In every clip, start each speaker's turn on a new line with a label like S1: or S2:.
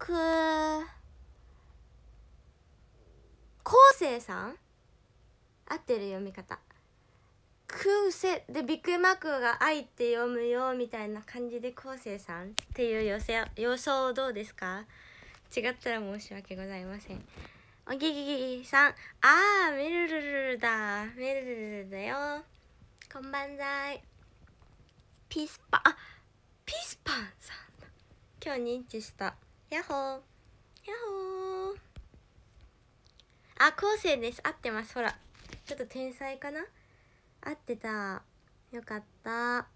S1: く昴生さん合ってる読み方くうせ」でビッグマークが「愛」って読むよみたいな感じで昴生さんっていう予想予想どうですか違ったら申し訳ございませんおぎぎぎさんあーめるるるるだめるるるだよこんばんざいピースパあピースパンさん今日認知したやっほーやっほーあ後世です合ってますほらちょっと天才かな合ってたよかった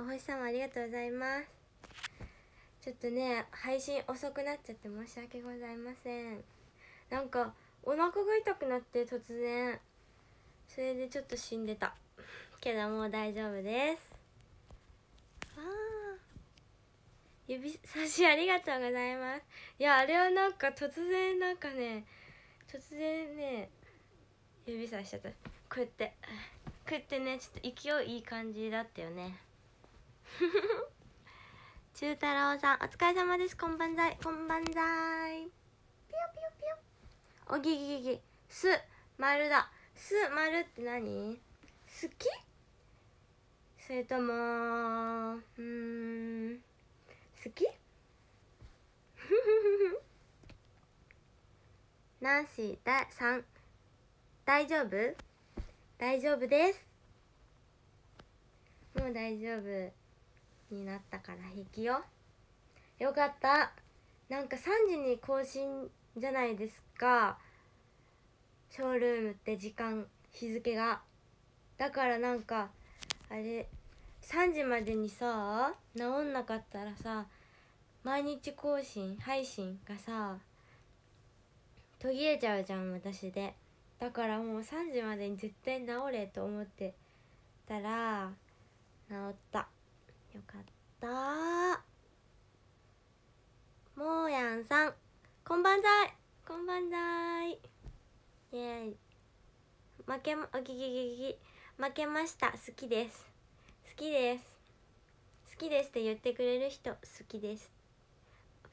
S1: お星様ありがとうございますちょっとね配信遅くなっちゃって申し訳ございませんなんかお腹が痛くなって突然それでちょっと死んでたけどもう大丈夫ですあー指差しありがとうございますいやあれはなんか突然なんかね突然ね指差しちゃったこうやってこうやってねちょっと勢いいい感じだったよね 中太郎さんお疲れ様ですこんばんざいこんばんざいぴよぴよぴよおぎぎぎぎす丸だす丸って何好きそれともうん好き ナンシーださん大丈夫大丈夫ですもう大丈夫になったから引きよよかったなんか3時に更新じゃないですかショールームって時間日付がだからなんかあれ3時までにさ治んなかったらさ毎日更新配信がさ途切れちゃうじゃん私でだからもう3時までに絶対治れと思ってたら治ったよかったもうやんさんこんばんざいこんばんざいイエーイ負けま、おぎぎぎぎ負けました好きです好きです好きですって言ってくれる人好きです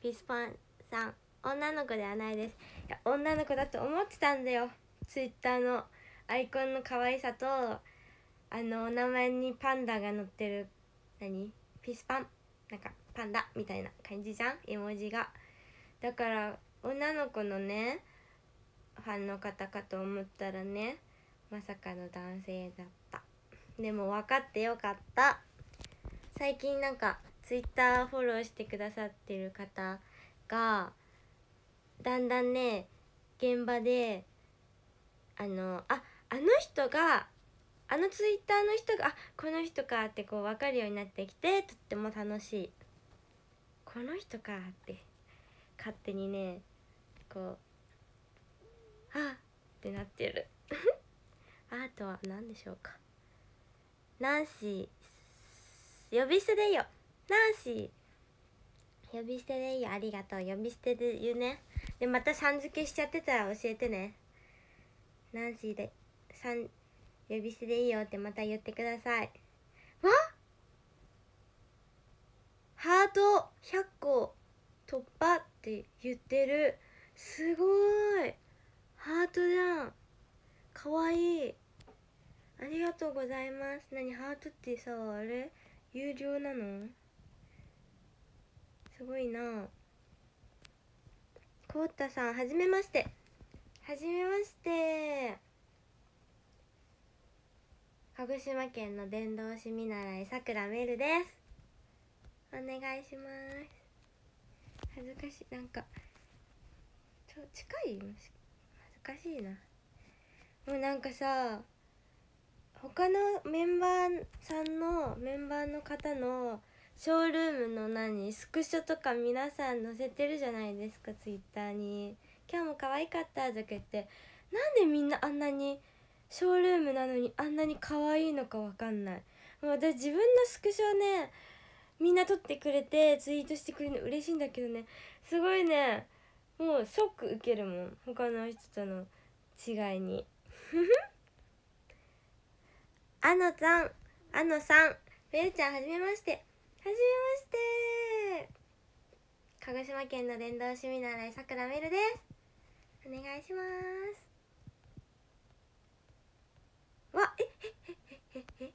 S1: ピスパンさん女の子ではないですいや女の子だと思ってたんだよツイッターのアイコンの可愛さとあのお名前にパンダが載ってる何ピスパンなんかパンダみたいな感じじゃん絵文字がだから女の子のねファンの方かと思ったらねまさかの男性だったでも分かってよかった最近なんかツイッターフォローしてくださってる方がだんだんね現場であのああの人があのツイッターの人があこの人かってこう分かるようになってきてとっても楽しいこの人かって勝手にねこうあってなってる あとは何でしょうかナンシー呼び捨てでいいよナンシー呼び捨てでいいよありがとう呼び捨てで言うねでまたさん付けしちゃってたら教えてねナンシーでさん呼び捨てでいいよってまた言ってくださいわハート100個突破って言ってるすごいハートじゃんかわいいありがとうございます何ハートってさあれ有料なのすごいなこうたさんはじめましてはじめまして鹿児島県の伝道師見習いさくらめるですお願いします恥ずかしいなんかちょ近い恥ずかしいなもうなんかさ他のメンバーさんのメンバーの方のショールームの何スクショとか皆さん載せてるじゃないですかツイッターに「今日も可愛かった」とか言ってなんでみんなあんなにショールームなのにあんなに可愛いのか分かんないもう私自分のスクショねみんな撮ってくれてツイートしてくれるの嬉しいんだけどねすごいねもうショック受けるもん他の人との違いに あのさんあのさんめるちゃんはじめましてはじめまして鹿児島県の電動趣味の新井さくらめるですお願いしますわえへえへえへ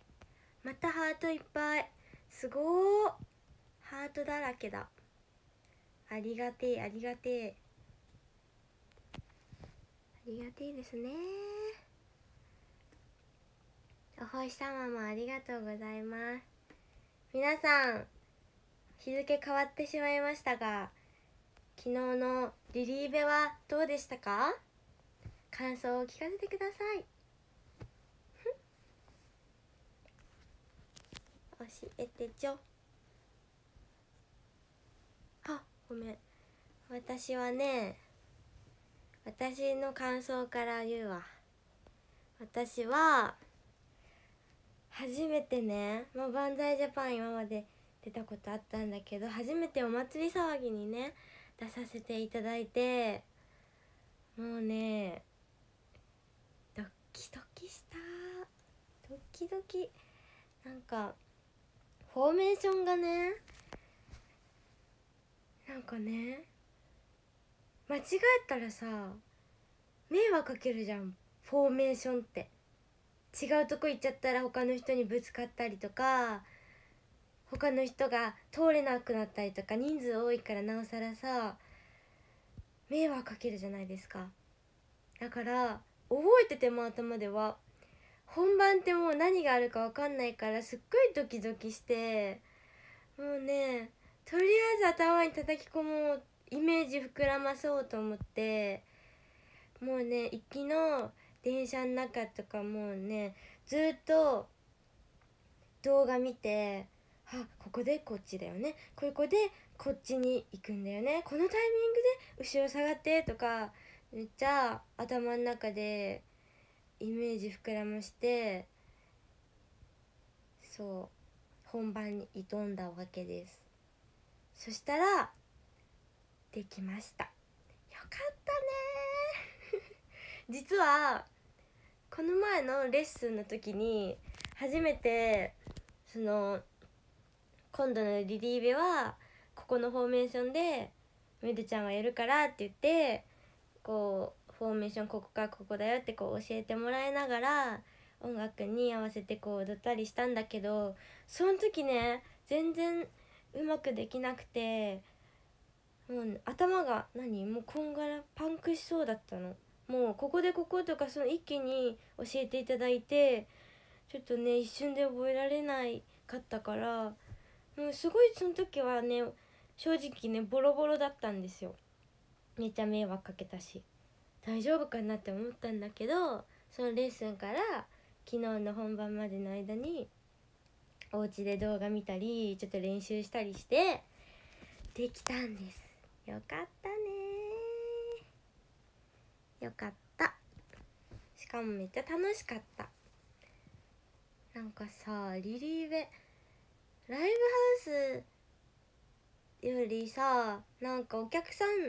S1: またハートいっぱいすごーハートだらけだありがてえありがてえありがてえですねお星様もありがとうございます皆さん日付変わってしまいましたが昨日のリリーベはどうでしたか感想を聞かせてください教えてちょあごめん私はね私の感想から言うわ私は初めてね、まあ、バンザイジャパン今まで出たことあったんだけど初めてお祭り騒ぎにね出させていただいてもうねドキドキしたドキドキなんかフォーメーションがねなんかね間違えたらさ迷惑かけるじゃんフォーメーションって違うとこ行っちゃったら他の人にぶつかったりとか他の人が通れなくなったりとか人数多いからなおさらさ迷惑かけるじゃないですかだから覚えてても頭では本番ってもう何があるか分かんないからすっごいドキドキしてもうねとりあえず頭に叩き込もうイメージ膨らまそうと思ってもうね行きの電車の中とかもうねずっと動画見てあここでこっちだよねここでこっちに行くんだよねこのタイミングで後ろ下がってとかめっちゃ頭の中でイメージ膨らましてそう本番に挑んだわけですそしたらできましたよかったね 実はこの前のレッスンの時に初めてその今度のリリーベはここのフォーメーションでめでちゃんがやるからって言ってこうフォーメーションここかここだよってこう教えてもらいながら音楽に合わせてこう踊ったりしたんだけどその時ね全然うまくできなくてもう頭が何もうこんがらパンクしそうだったの。もうここでこことかその一気に教えていただいてちょっとね一瞬で覚えられないかったからもうすごいその時はね正直ねボロボロだったんですよめっちゃ迷惑かけたし大丈夫かなって思ったんだけどそのレッスンから昨日の本番までの間にお家で動画見たりちょっと練習したりしてできたんですよかったねよかったしかもめっちゃ楽しかったなんかさリリーベライブハウスよりさなんかお客さん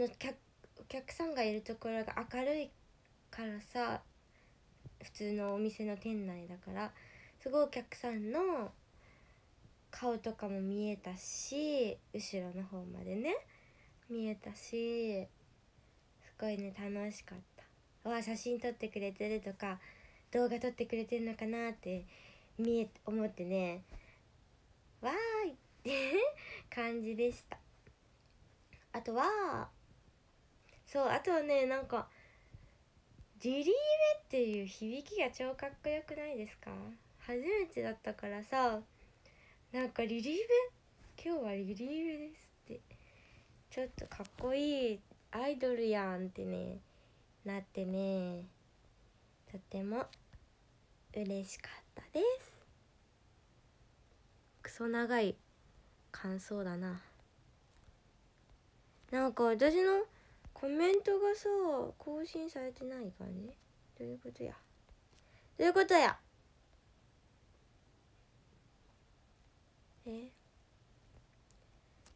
S1: の客お客さんがいるところが明るいからさ普通のお店の店内だからすごいお客さんの顔とかも見えたし後ろの方までね見えたしごいね楽しかったわ写真撮ってくれてるとか動画撮ってくれてるのかなって見え思ってねわーいって感じでしたあとはそうあとはねなんか「リリーベ」っていう響きが超かっこよくないですか初めてだったからさなんか「リリーベ今日はリリーベです」ってちょっとかっこいいアイドルやんってねなってねとても嬉しかったですクソ長い感想だななんか私のコメントがさ更新されてない感じどういうことやどういうことやえ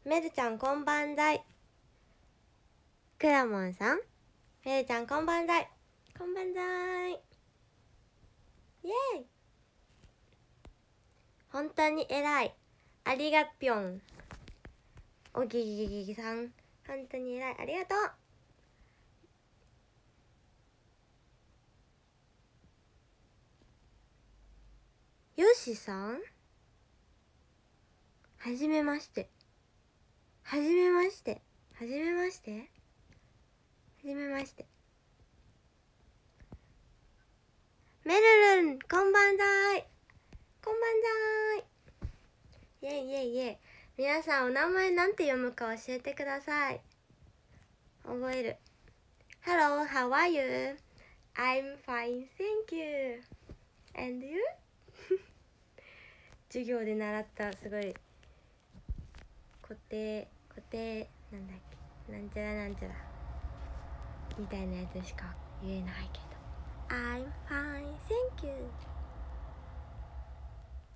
S1: めるちゃんこんばんだいくらもんさんめるちゃんこんばんざいこんばんざいイエーイ本当に偉いありがぴょんおぎぎぎぎさん本当に偉いありがとうよしさんはじめましてはじめましてはじめましてじめましてめるるんこんばんざいこんばんざいイェイイェイイェイ皆さんお名前なんて読むか教えてください覚える Hello, how are you? I'm fine, thank you. And you? 授業で習ったすごい固定固定なんだっけなんちゃらなんちゃらみたいなやつしか言えないけど「I'm fine thank you」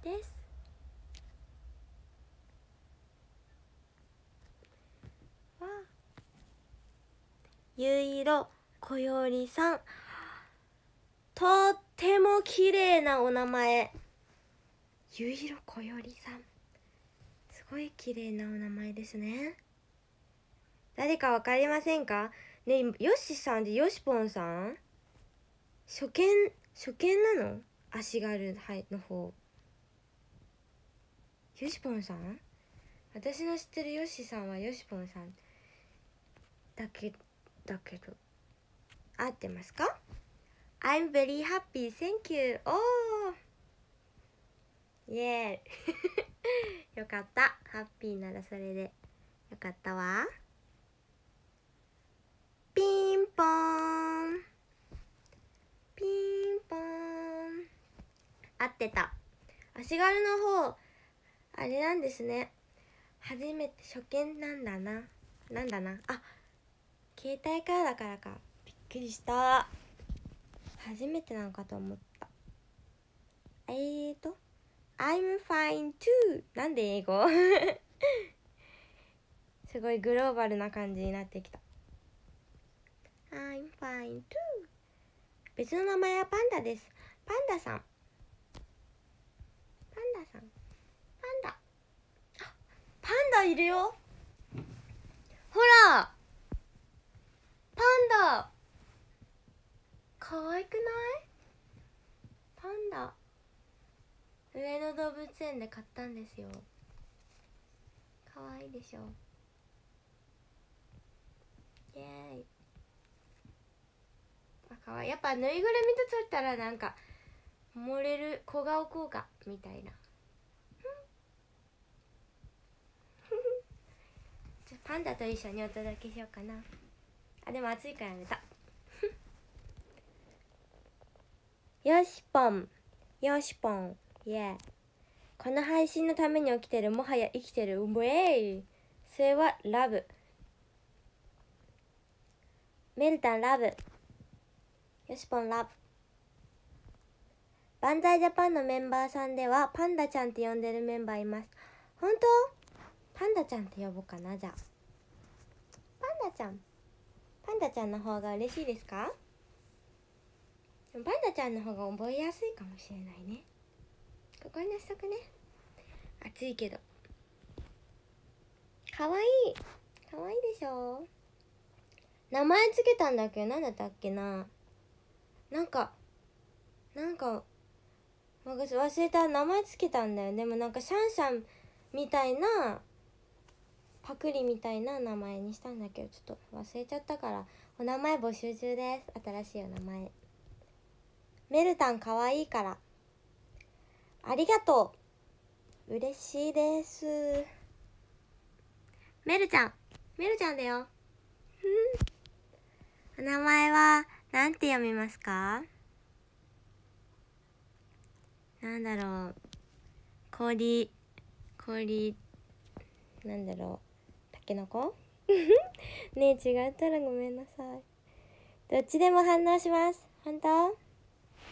S1: ですわゆいろこよりさんとっても綺麗なお名前ゆいろこよりさんすごい綺麗なお名前ですね誰かわかりませんかねよしさんでよしぽんさん初見初見なの足軽はいの方よしぽんさん私の知ってるよしさんはよしぽんさんだけだけど合ってますか ?I'm very happy thank you おおイエーイ よかったハッピーならそれでよかったわピンポンピンポン合ってた足軽の方あれなんですね初めて初見なんだななんだなあ携帯からだからかびっくりした初めてなのかと思ったえーと I'm fine too なんで英語 すごいグローバルな感じになってきた I'm fine too 別の名前はパンダですパンダさんパンダさんパンダあパンダいるよほらパンダ可愛くないパンダ上野動物園で買ったんですよ可愛いでしょイエーイが可愛いやっぱぬいぐるみと撮ったらなんか漏れる小顔効果みたいな じゃパンダと一緒にお届けしようかなあでも暑いからやめた よしぽんよしぽんイエーこの配信のために起きてるもはや生きてるうめイそれはラブメルタンラブよしぽんラブバンザイジャパンのメンバーさんではパンダちゃんって呼んでるメンバーいます本当パンダちゃんって呼ぼうかなじゃあパンダちゃんパンダちゃんの方が嬉しいですかパンダちゃんの方が覚えやすいかもしれないねここにしとくね暑いけどかわいいかわいいでしょ名前つけたんだけど、何だったっけななんかなんか私忘れた名前つけたんだよでもなんかシャンシャンみたいなパクリみたいな名前にしたんだけどちょっと忘れちゃったからお名前募集中です新しいお名前メルタンかわいいからありがとう嬉しいですメルちゃんメルちゃんだよお名前はなんて読みますかなんだろう氷氷なんだろうたけのこねえ違ったらごめんなさいどっちでも反応します本当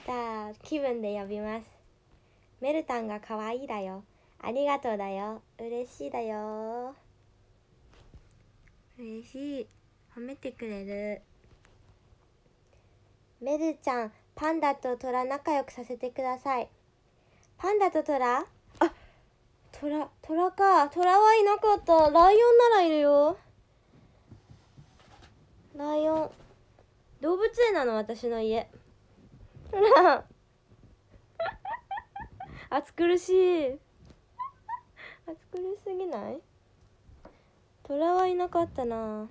S1: じゃあ気分で呼びますメルタンが可愛いだよありがとうだよ嬉しいだよ嬉しい褒めてくれるめるちゃん、パンダと虎仲良くさせてください。パンダと虎あ、虎、虎か。虎はいなかった。ライオンならいるよ。ライオン。動物園なの、私の家。ほら。暑苦しい。暑苦しすぎない虎はいなかったな。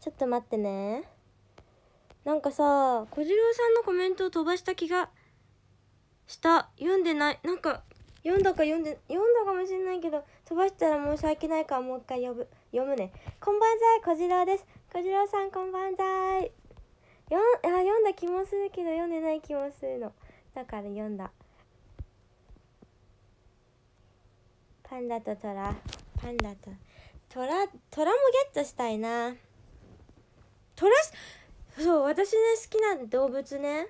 S1: ちょっと待ってね。なんかさ小次郎さんのコメントを飛ばした気がした読んでないなんか読んだか読んで読んだかもしれないけど飛ばしたら申し訳ないからもう一回読む読むねこんばんざい小次郎です小次郎さんこんばんざい読んあ読んだ気もするけど読んでない気もするのだから読んだパンダとトラパンダとトラトラもゲットしたいなトラそう私ね好きな動物ね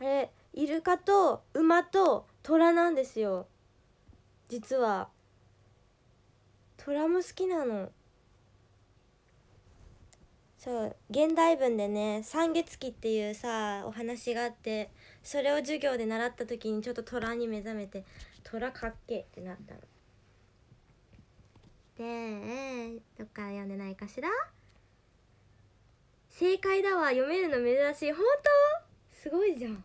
S1: あれイルカと馬と虎なんですよ実は虎も好きなのそう現代文でね「三月期」っていうさお話があってそれを授業で習った時にちょっと虎に目覚めて「虎かっけ」ってなったの。でどっから読んでないかしら正解だわ読めるの珍しい本当すごいじゃん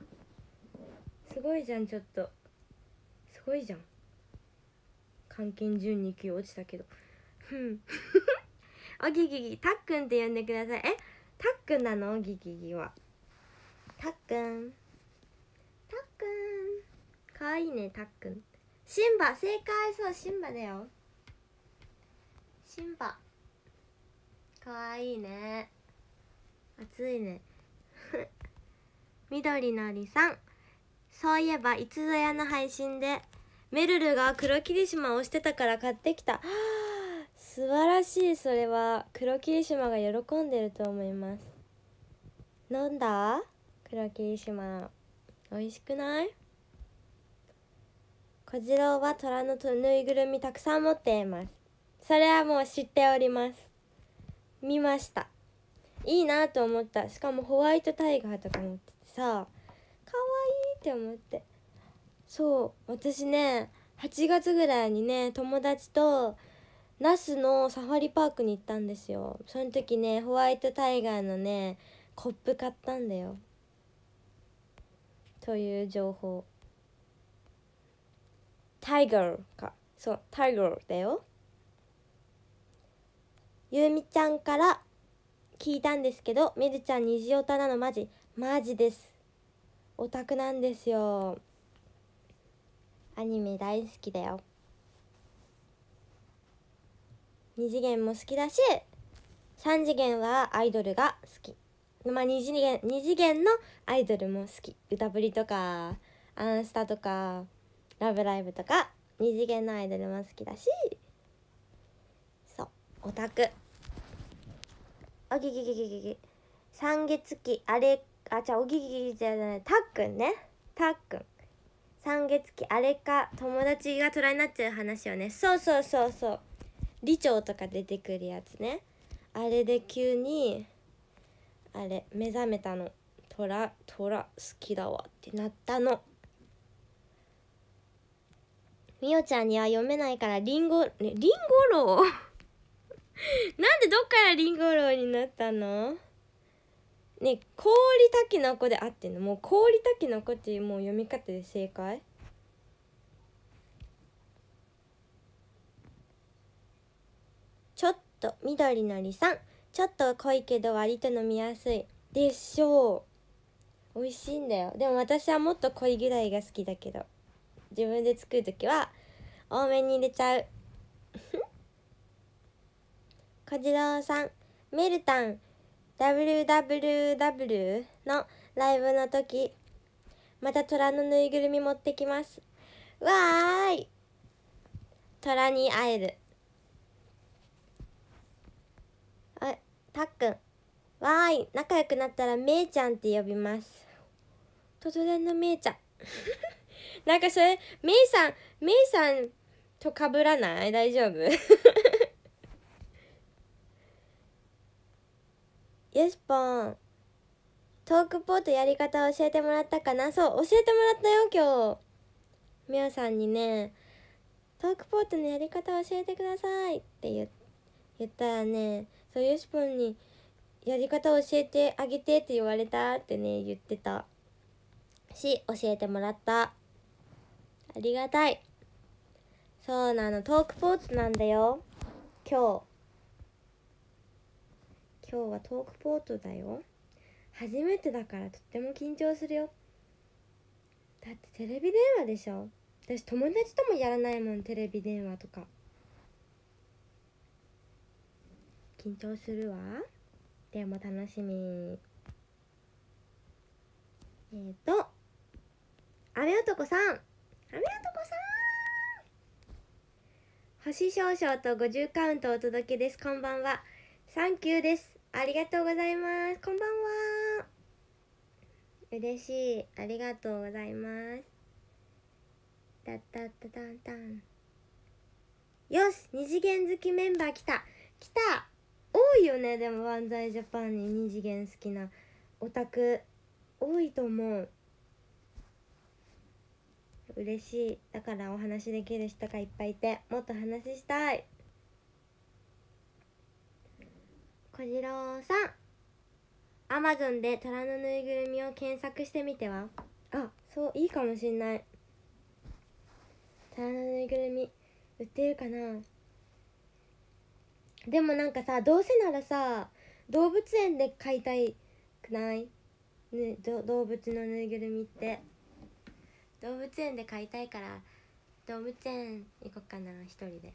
S1: すごいじゃんちょっとすごいじゃん監禁順に級落ちたけどうん おぎぎぎたっくんって呼んでくださいえたっくんなのおぎぎぎはたっくんたっくんかわいいねたっくんシンバ正解そうシンバだよシンバかわいいね暑いね 緑のりさんそういえばいつぞやの配信でめるるが黒霧島をしてたから買ってきた 素晴らしいそれは黒霧島が喜んでると思います飲んだ黒霧島美味しくない小次郎は虎のぬいぐるみたくさん持っていますそれはもう知っております見ましたいいなと思ったしかもホワイトタイガーとか持っててさかわいいって思ってそう私ね8月ぐらいにね友達と那須のサファリパークに行ったんですよその時ねホワイトタイガーのねコップ買ったんだよという情報タイガーかそうタイガーだよゆうみちゃんから聞いたんですけどめるちゃん虹オタなのマジマジですオタクなんですよアニメ大好きだよ二次元も好きだし3次元はアイドルが好きまあ2次元二次元のアイドルも好き歌ぶりとかアンスタとかラブライブとか二次元のアイドルも好きだしそうオタクおぎぎぎぎぎぎ三月期あれあじゃあおぎぎぎじゃないたっくんねたっくん三月期あれか友達が虎になっちゃう話をねそうそうそうそう理長とか出てくるやつねあれで急にあれ目覚めたの虎虎好きだわってなったのみおちゃんには読めないからりんごねりんごろう なんでどっからりんごウになったのね氷たきのこで合ってんのもう氷たきのこっていうもう読み方で正解ちょっと緑のりさんちょっと濃いけど割と飲みやすいでしょう美味しいんだよでも私はもっと濃いぐらいが好きだけど自分で作る時は多めに入れちゃう小次郎さん、メルタン、www のライブの時、また虎のぬいぐるみ持ってきます。わーい虎に会える。あ、たっくん。わーい仲良くなったらめいちゃんって呼びます。突然のめいちゃん。なんかそれ、めいさん、めいさんと被らない大丈夫よしぽんトークポートやり方教えてもらったかなそう教えてもらったよ今日みおさんにねトークポートのやり方教えてくださいって言ったらねそうゆしぽんにやり方教えてあげてって言われたってね言ってたし教えてもらったありがたいそうなのトークポートなんだよ今日今日はトークポートだよ初めてだからとっても緊張するよだってテレビ電話でしょ私友達ともやらないもんテレビ電話とか緊張するわでも楽しみえっ、ー、と雨男さん雨男さん星少々と50カウントお届けですこんばんはサンキューですありがとうございますこんばんは嬉しいありがとうございますだたたたんたんよし二次元好きメンバー来た来た多いよねでも万歳ジャパンに二次元好きなオタク多いと思う嬉しいだからお話できる人がいっぱいいてもっと話したい小次郎さんアマゾンで虎のぬいぐるみを検索してみてはあそういいかもしんない虎のぬいぐるみ売ってるかなでもなんかさどうせならさ動物園で買いたいくない、ね、動物のぬいぐるみって動物園で買いたいから動物園行こっかな一人で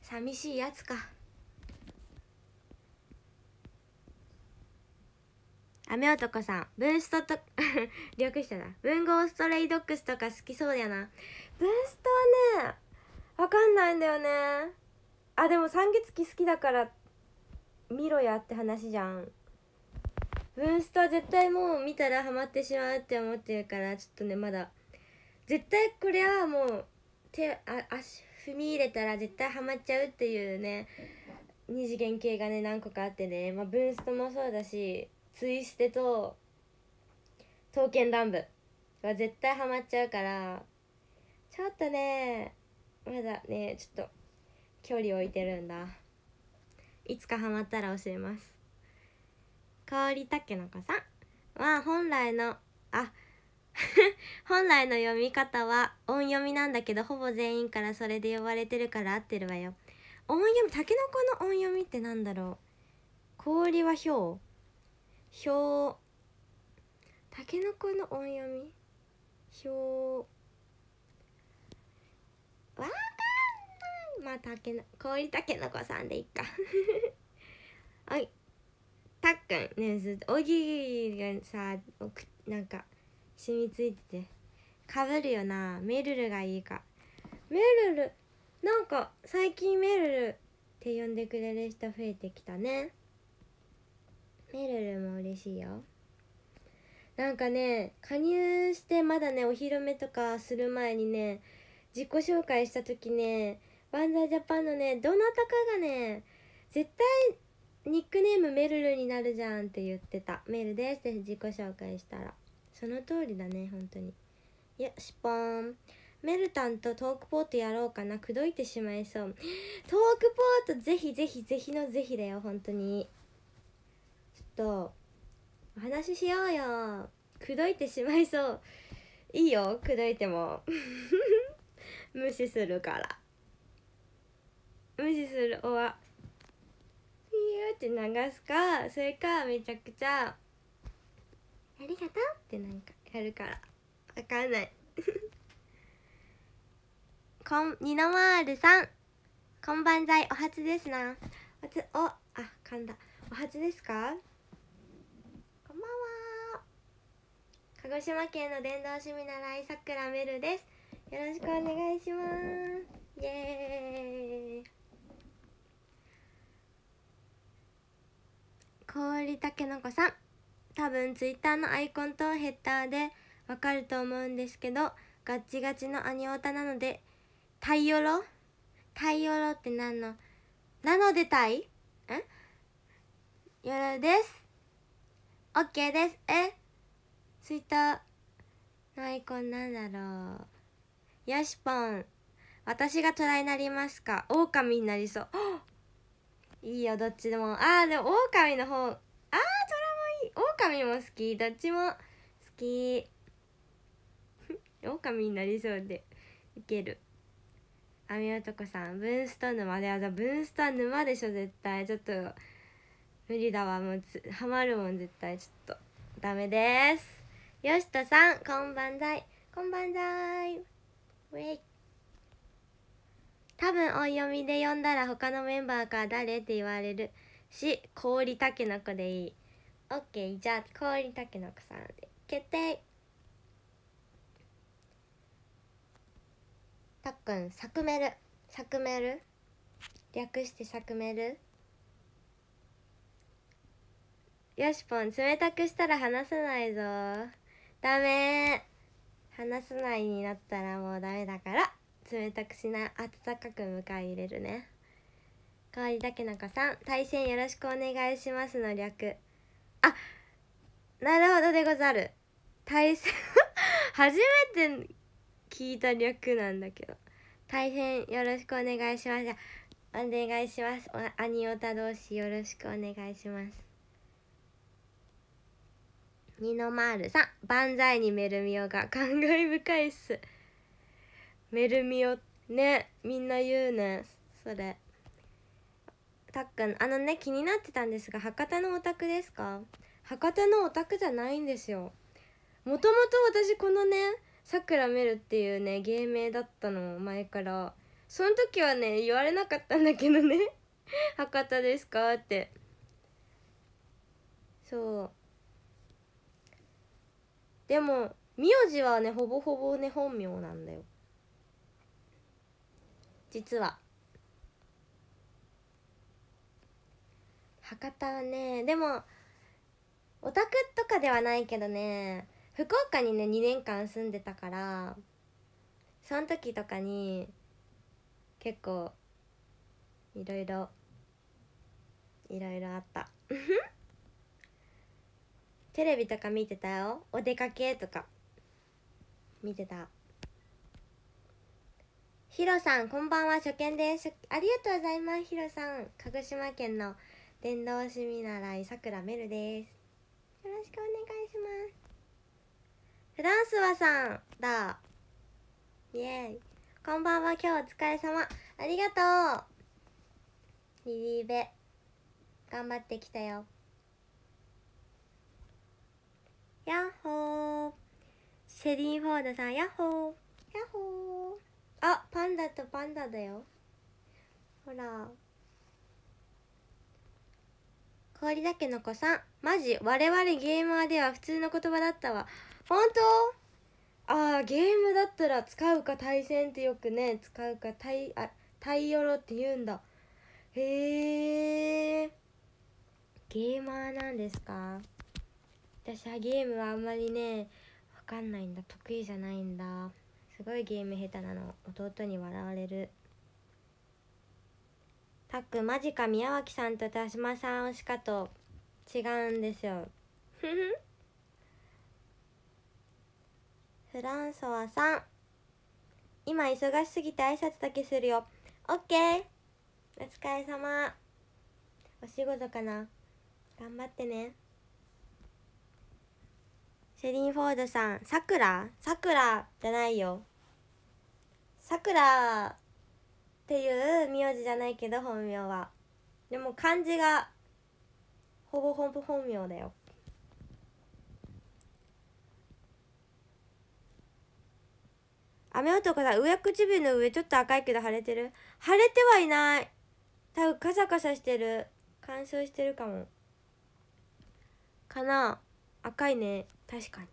S1: 寂しいやつか雨男さん、ブーストと、略したな。文豪ストレイドックスとか好きそうだよな。ブーストはね、わかんないんだよね。あ、でも三月期好きだから、見ろやって話じゃん。ブーストは絶対もう見たらハマってしまうって思ってるから、ちょっとね、まだ。絶対これはもう、手、あ、足、踏み入れたら絶対ハマっちゃうっていうね、二次元系がね、何個かあってね、まあ、ブーストもそうだし、ツイステと刀剣乱舞は絶対ハマっちゃうからちょっとねまだねちょっと距離置いてるんだいつかハマったら教えます香りたけのこさんは本来のあ 本来の読み方は音読みなんだけどほぼ全員からそれで呼ばれてるから合ってるわよ音読みたけのこの音読みってなんだろう氷はひひょうたけのこの音読みひょうわかんないまあたけの氷たけのこさんでいっか はいたっくんねおぎりがさおくなんか染みついててかぶるよなめるるがいいかめるるなんか最近めるるって呼んでくれる人増えてきたねめるるも嬉しいよなんかね加入してまだねお披露目とかする前にね自己紹介した時ねバンザイジャパンのねどなたかがね絶対ニックネームめるるになるじゃんって言ってたメルですって自己紹介したらその通りだね本当にいやしぽーんメルタンとトークポートやろうかな口説いてしまいそうトークポートぜひぜひぜひのぜひだよ本当にとお話ししようよ口説いてしまいそういいよ口説いても 無視するから無視するおわピューって流すかそれかめちゃくちゃ「ありがとう」ってなんかやるからわかんない こん二の丸さんこんばんざいお初ですなおつおあ噛んだお初ですか鹿児島県の伝道師見習いさくらめるですよろしくお願いしますイエーイ氷たけのこさん多分ツイッターのアイコンとヘッダーでわかると思うんですけどガッチガチのアニオタなのでタイヨロタイヨロって何のなのでタイんよろですオッケーですえツイッターのアイコンなんだろうよしポン私が虎になりますか狼になりそう いいよどっちでもああでも狼の方ああ虎もいい狼も好きどっちも好き 狼になりそうでいける雨男さんブンスト沼であざブンスト沼でしょ絶対ちょっと無理だわもうつハマるもん絶対ちょっとダメですよしとさん、こんばんざい。こんばんざい。ウェイ。多分お読みで読んだら他のメンバーから誰って言われるし、氷たけのこでいい。オッケー、じゃあ氷たけのこさんで決定。たっくん、サクメル。サクメル略してサクメルよしぽん冷たくしたら話せないぞダメ話さないになったらもうダメだから冷たくしない暖かく迎え入れるね代わりだけなこさん対戦よろしくお願いしますの略あなるほどでござる対戦 初めて聞いた略なんだけど大変よろしくお願いしますお願いしますアニオタ同士よろしくお願いします二の丸さん万歳にめるみおが感慨深いっすめるみおねみんな言うねそれたっくんあのね気になってたんですが博多のお宅ですか博多のお宅じゃないんですよもともと私このねさくらめるっていうね芸名だったの前からその時はね言われなかったんだけどね 博多ですかってそうでも名字はねほぼほぼね本名なんだよ実は博多はねでもオタクとかではないけどね福岡にね2年間住んでたからその時とかに結構いろいろいろいろあった。テレビとか見てたよお出かけとか見てたヒロさんこんばんは初見ですありがとうございますヒロさん鹿児島県の電動趣味習いさくらめるですよろしくお願いしますフランスはさんだイエーイこんばんは今日お疲れ様ありがとうリリーベ頑張ってきたよやっほーシェリー・フォードさんやっほーやっほーあパンダとパンダだよほら氷だけの子さんマジ我々ゲーマーでは普通の言葉だったわ本当ああゲームだったら使うか対戦ってよくね使うか対あ対よろって言うんだへえゲーマーなんですか私はゲームはあんまりね分かんないんだ得意じゃないんだすごいゲーム下手なの弟に笑われるたっくんマジか宮脇さんと田島さん推しかと違うんですよフランソワさん今忙しすぎて挨拶だけするよオッケーお疲れ様お仕事かな頑張ってねシェリン・フォードさん、さくらさくらじゃないよ。さくらっていう名字じゃないけど、本名は。でも漢字が、ほぼほぼ本名だよ。雨男さん、上唇の上ちょっと赤いけど腫れてる腫れてはいない。多分カサカサしてる。乾燥してるかも。かな赤いね。確かに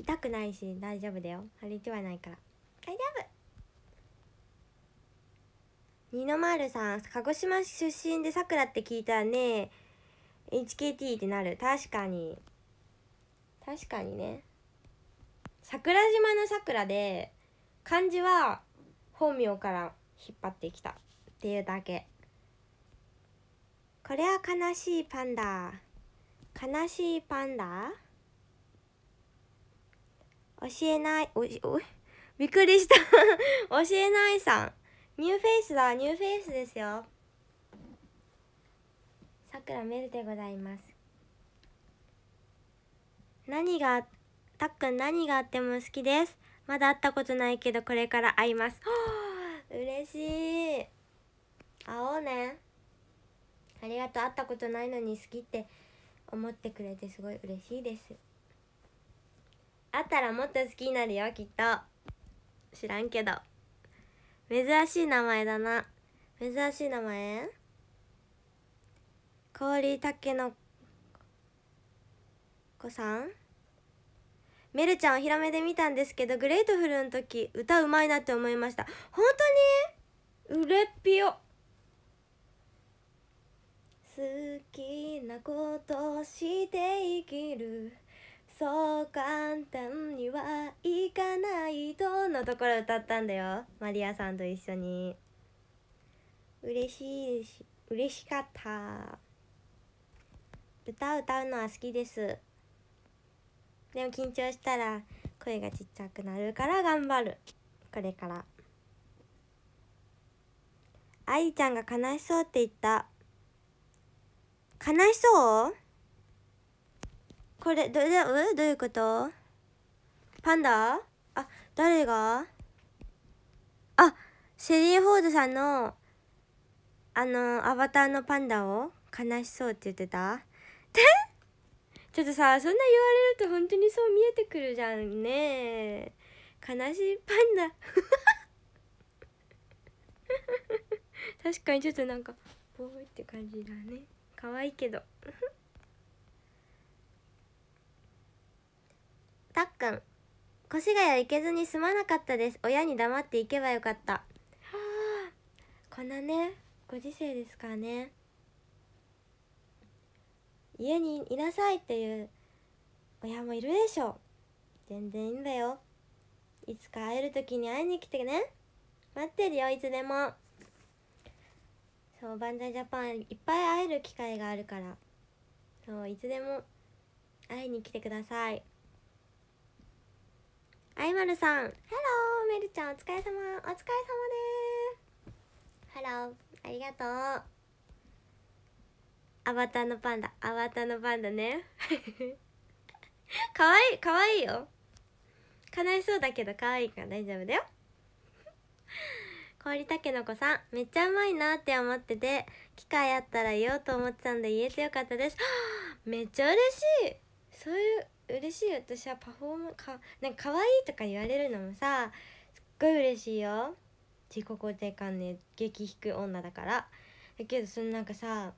S1: 痛くないし大丈夫だよ腫れてはないから大丈夫二の丸さん鹿児島出身でさくらって聞いたらね HKT ってなる確かに確かにね桜島のさくらで漢字は本名から引っ張ってきたっていうだけこれは悲しいパンダ悲しいパンダ教えない、おい、おい、びっくりした 教えないさん。ニューフェイスだ、ニューフェイスですよ。さくらめるでございます。何が、たっくん何があっても好きです。まだ会ったことないけど、これから会います。嬉しい。会おうね。ありがとう。会ったことないのに好きって思ってくれてすごい嬉しいです。あったらもっと好きになるよきっと知らんけど珍しい名前だな珍しい名前氷たけのこさんメルちゃんお披露目で見たんですけどグレートフルの時歌うまいなって思いました本当にうれっぴよ好きなことして生きるそう簡単にはいかないとのところ歌ったんだよマリアさんと一緒に嬉しいし嬉しかった歌歌うのは好きですでも緊張したら声がちっちゃくなるから頑張るこれから愛ちゃんが悲しそうって言った悲しそうこれどどどういうことパンダあ誰があシェリー・フォードさんのあのアバターのパンダを悲しそうって言ってたちょっとさそんな言われると本当にそう見えてくるじゃんね悲しいパンダ 確かにちょっとなんかボーイって感じだね可愛いけどたっくん越谷行けずに済まなかったです親に黙って行けばよかったはあこんなねご時世ですからね家にいなさいっていう親もいるでしょ全然いいんだよいつか会える時に会いに来てね待ってるよいつでもそうバンザイジャパンいっぱい会える機会があるからそういつでも会いに来てくださいあいまるさん Hello メルちゃんお疲れ様お疲れ様です Hello ありがとうアバターのパンダアバターのパンダね可愛 い可愛いいよ叶いそうだけど可愛いいから大丈夫だよ氷たけのこさんめっちゃうまいなって思ってて機会あったら言おうと思ってたんで言えてよかったですめっちゃ嬉しいそういう嬉しい私はパフォーマーかなんか可愛いとか言われるのもさすっごい嬉しいよ自己肯定感で激低女だからだけどそのなんかさ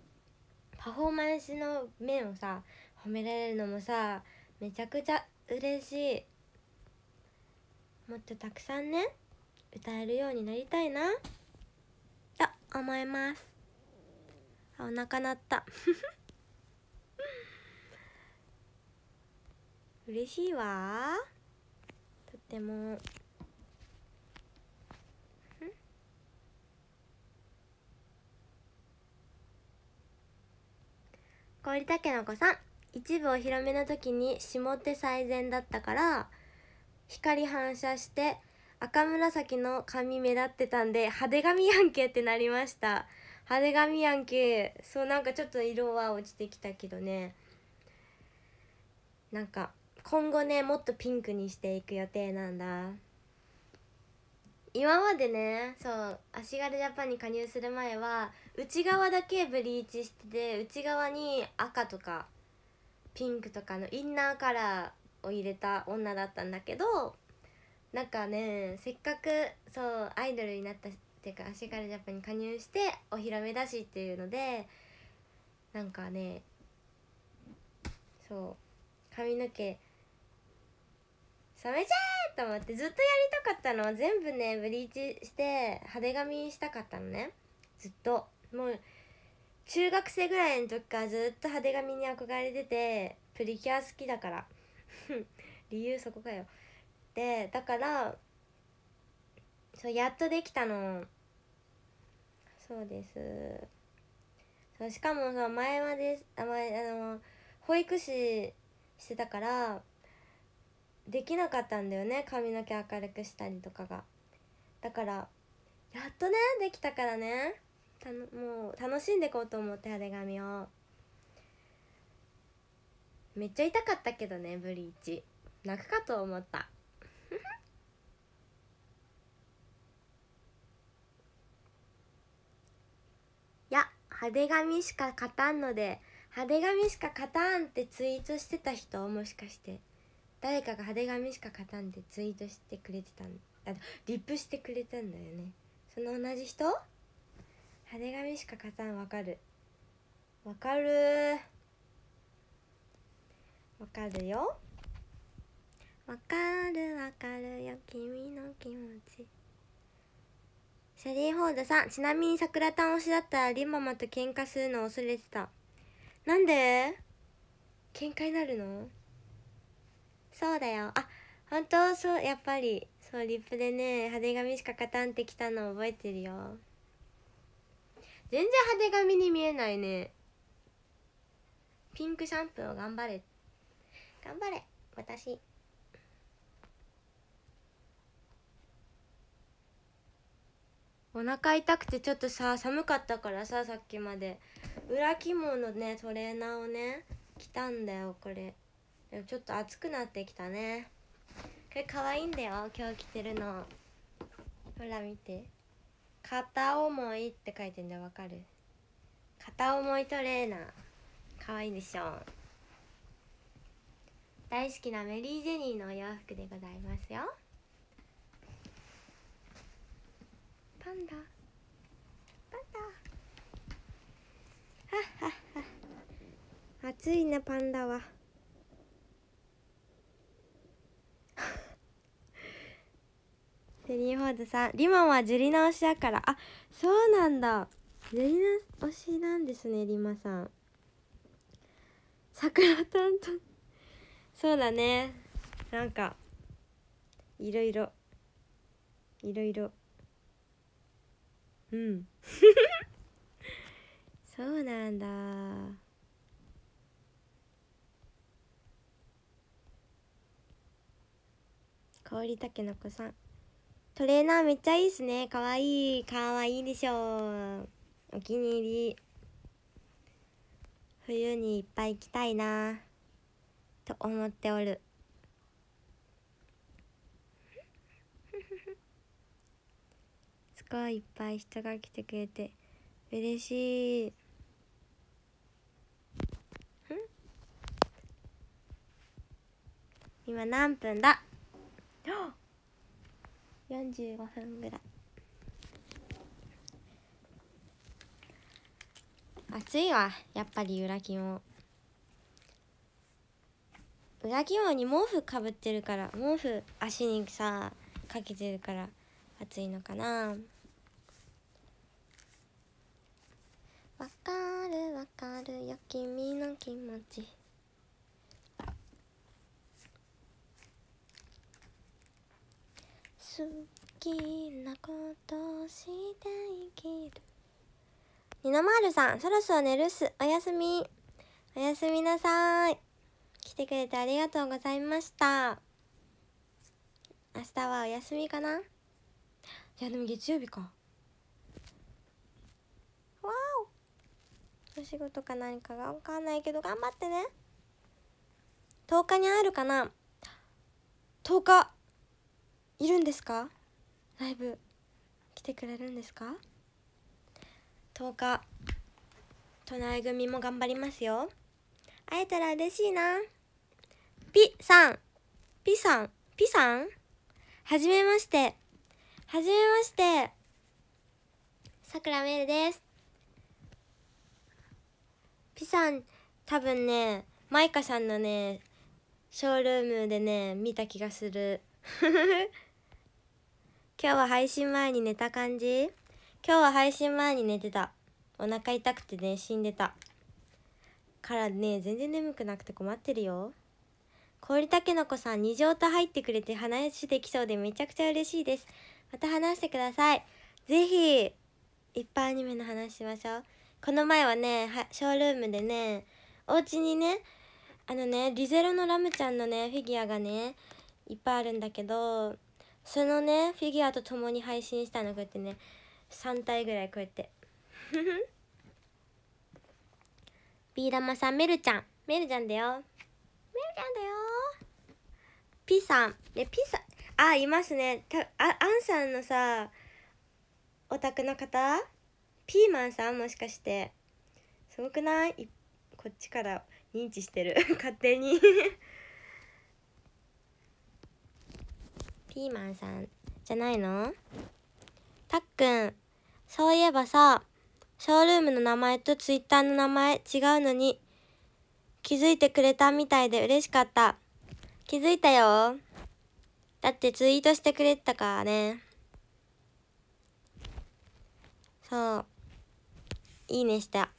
S1: パフォーマンスの面をさ褒められるのもさめちゃくちゃ嬉しいもっとたくさんね歌えるようになりたいなと思いますあお腹鳴った嬉しいわとっても氷たけのこさん一部お披露目の時に下手最善だったから光反射して赤紫の髪目立ってたんで派手髪やんけってなりました派手髪やんけそうなんかちょっと色は落ちてきたけどねなんか今後ねもっとピンクにしていく予定なんだ今までねそう足軽ジャパンに加入する前は内側だけブリーチしてて内側に赤とかピンクとかのインナーカラーを入れた女だったんだけどなんかねせっかくそうアイドルになったっていうか足軽ジャパンに加入してお披露目だしっていうのでなんかねそう髪の毛染めちゃえと思ってずっとやりたかったの全部ねブリーチして派手髪したかったのねずっともう中学生ぐらいの時からずっと派手髪に憧れててプリキュア好きだから 理由そこかよでだからそうやっとできたのそうですそうしかもさ前まであ、前あの保育士してたからできなかったんだよね髪の毛明るくしたりとかがだからやっとねできたからねたのもう楽しんでこうと思って派手髪をめっちゃ痛かったけどねブリーチ泣くかと思った いや派手髪しか勝たんので派手髪しか勝たんってツイートしてた人もしかして誰かが派手髪しか勝たんでツイートしてくれてたんあリップしてくれたんだよねその同じ人派手髪しか勝たんわかるわかるわかるよわかるわかるよ君の気持ちシャリーホードさんちなみに桜田ん推しだったらリママと喧嘩するの忘れてたなんで喧嘩になるのそうだよあ本当そうやっぱりそうリップでね派手髪しかカタンってきたの覚えてるよ全然派手髪に見えないねピンクシャンプーを頑張れ頑張れ私お腹痛くてちょっとさ寒かったからささっきまで裏肝のねトレーナーをね着たんだよこれ。でもちょっと暑くなってきたねこれ可愛いんだよ今日着てるのほら見て「片思い」って書いてんだわかる片思いトレーナー可愛いでしょ大好きなメリージェニーのお洋服でございますよパンダパンダはっはっは暑いなパンダは。フェリーフォーズさんリマはジュリナ推しだからあそうなんだジュリナ推しなんですねリマさん桜担当そうだねなんかいろいろいろいろうん そうなんだ香りたけのこさんトレーナーめっちゃいいっすね。かわいい。かわいいでしょう。お気に入り。冬にいっぱい行きたいなと思っておる。すごいいっぱい人が来てくれて嬉しい。今何分だ 45分ぐらい暑いわやっぱり裏肝裏もに毛布かぶってるから毛布足にさかけてるから暑いのかなわかるわかるよ君の気持ち好きなことして生きる二の丸さんそろそろ寝るっすおやすみおやすみなさい来てくれてありがとうございました明日はお休みかないやでも月曜日かわおお仕事か何かが分かんないけど頑張ってね10日に会えるかな10日いるんですかライブ来てくれるんですか10日都内組も頑張りますよ会えたら嬉しいなピさんピさんピさんはじめましてはじめましてさくらめるですピさん多分ねマイカさんのねショールームでね見た気がする今日は配信前に寝た感じ今日は配信前に寝てたお腹痛くてね死んでたからね全然眠くなくて困ってるよ氷たけのこさん二条と入ってくれて話できそうでめちゃくちゃ嬉しいですまた話してください是非いっぱいアニメの話しましょうこの前はねショールームでねお家にねあのねリゼロのラムちゃんのねフィギュアがねいっぱいあるんだけどそのねフィギュアと共に配信したのこうやってね3体ぐらいこうやって ビー玉さんメルちゃんメルちゃんだよメルちゃんだよピさんでピさんあいますねたあアンさんのさお宅の方ピーマンさんもしかしてすごくないこっちから認知してる 勝手にピーマンさんじゃないのたっくんそういえばさショールームの名前とツイッターの名前違うのに気づいてくれたみたいで嬉しかった気づいたよだってツイートしてくれたからねそういいねした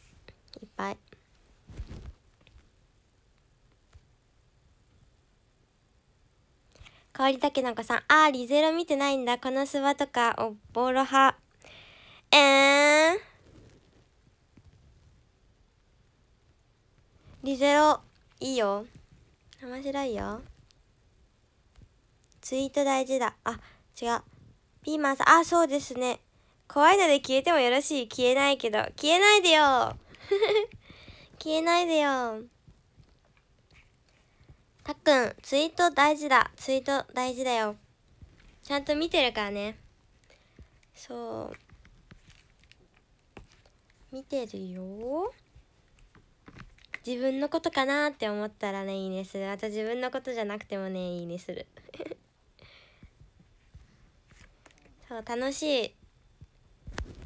S1: かわりたけなこさん。あー、リゼロ見てないんだ。このスワとか、おぼろ派。えーリゼロ、いいよ。面白いよ。ツイート大事だ。あ、違う。ピーマンさん、あ、そうですね。怖いので消えてもよろしい。消えないけど。消えないでよ 消えないでよ。たっくん、ツイート大事だ。ツイート大事だよ。ちゃんと見てるからね。そう。見てるよ。自分のことかなって思ったらね、いいねする。あと自分のことじゃなくてもね、いいねする。そう、楽しい。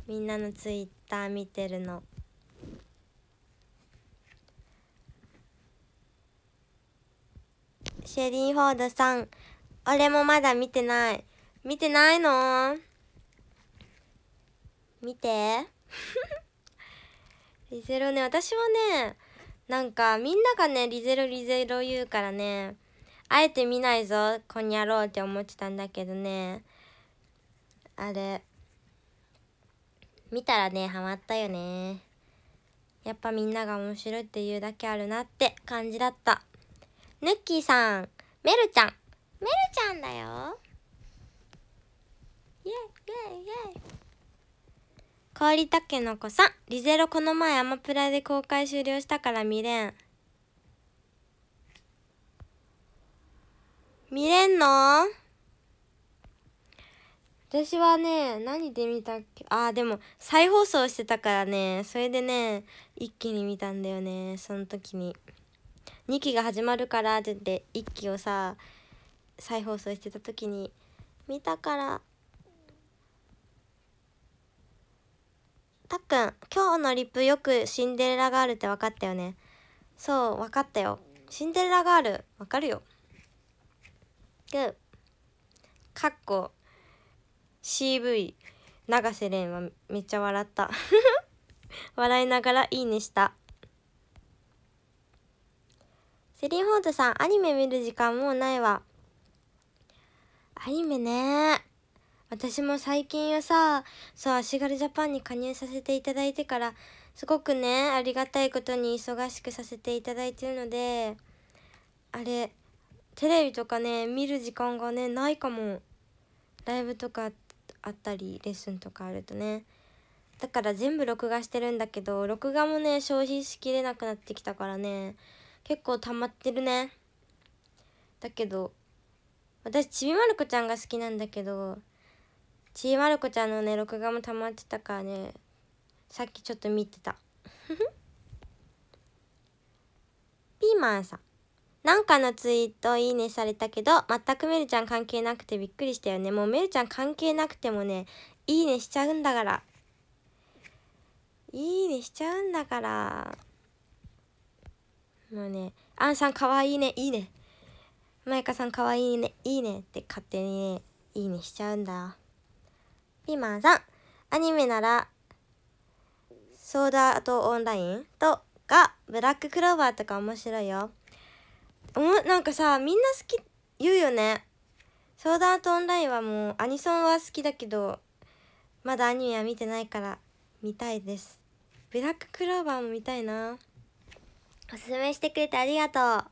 S1: みんなのツイッター見てるの。シェリー・フォードさん。俺もまだ見てない。見てないの見て。リゼロね、私はね、なんかみんながね、リゼロリゼロ言うからね、あえて見ないぞ、こんやろうって思ってたんだけどね、あれ、見たらね、ハマったよね。やっぱみんなが面白いっていうだけあるなって感じだった。ぬっきーさん、メルちゃん。メルちゃんだよ。イェイイェイイェイ。氷たけのこさん、リゼロこの前アマプラで公開終了したから見れん。見れんの私はね、何で見たっけああ、でも、再放送してたからね、それでね、一気に見たんだよね、その時に。2期が始まるからって言って1期をさ再放送してた時に見たからたっくん今日のリップよくシンデレラガールって分かったよねそう分かったよシンデレラガール分かるよでかっこ CV 永瀬廉はめっちゃ笑った 笑いながらいいねしたセリーホーズさん、アニメ見る時間もうないわ。アニメね私も最近はさ、そう、足軽ジャパンに加入させていただいてから、すごくね、ありがたいことに忙しくさせていただいてるので、あれ、テレビとかね、見る時間がね、ないかも。ライブとかあったり、レッスンとかあるとね。だから全部録画してるんだけど、録画もね、消費しきれなくなってきたからね、結構溜まってるねだけど私ちびまる子ちゃんが好きなんだけどちびまる子ちゃんのね録画も溜まってたからねさっきちょっと見てた ピーマンさんなんかのツイートいいねされたけど全くメルちゃん関係なくてびっくりしたよねもうメルちゃん関係なくてもねいいねしちゃうんだからいいねしちゃうんだからもうね、あんさんかわいいね、いいね。まゆかさんかわいいね、いいねって勝手にね、いいねしちゃうんだ。ピーマンさん、アニメなら、ソーダアートオンラインとか、ブラッククローバーとか面白いよ。おも、なんかさ、みんな好き、言うよね。ソーダアートオンラインはもう、アニソンは好きだけど、まだアニメは見てないから、見たいです。ブラッククローバーも見たいな。おすすめしてくれてありがと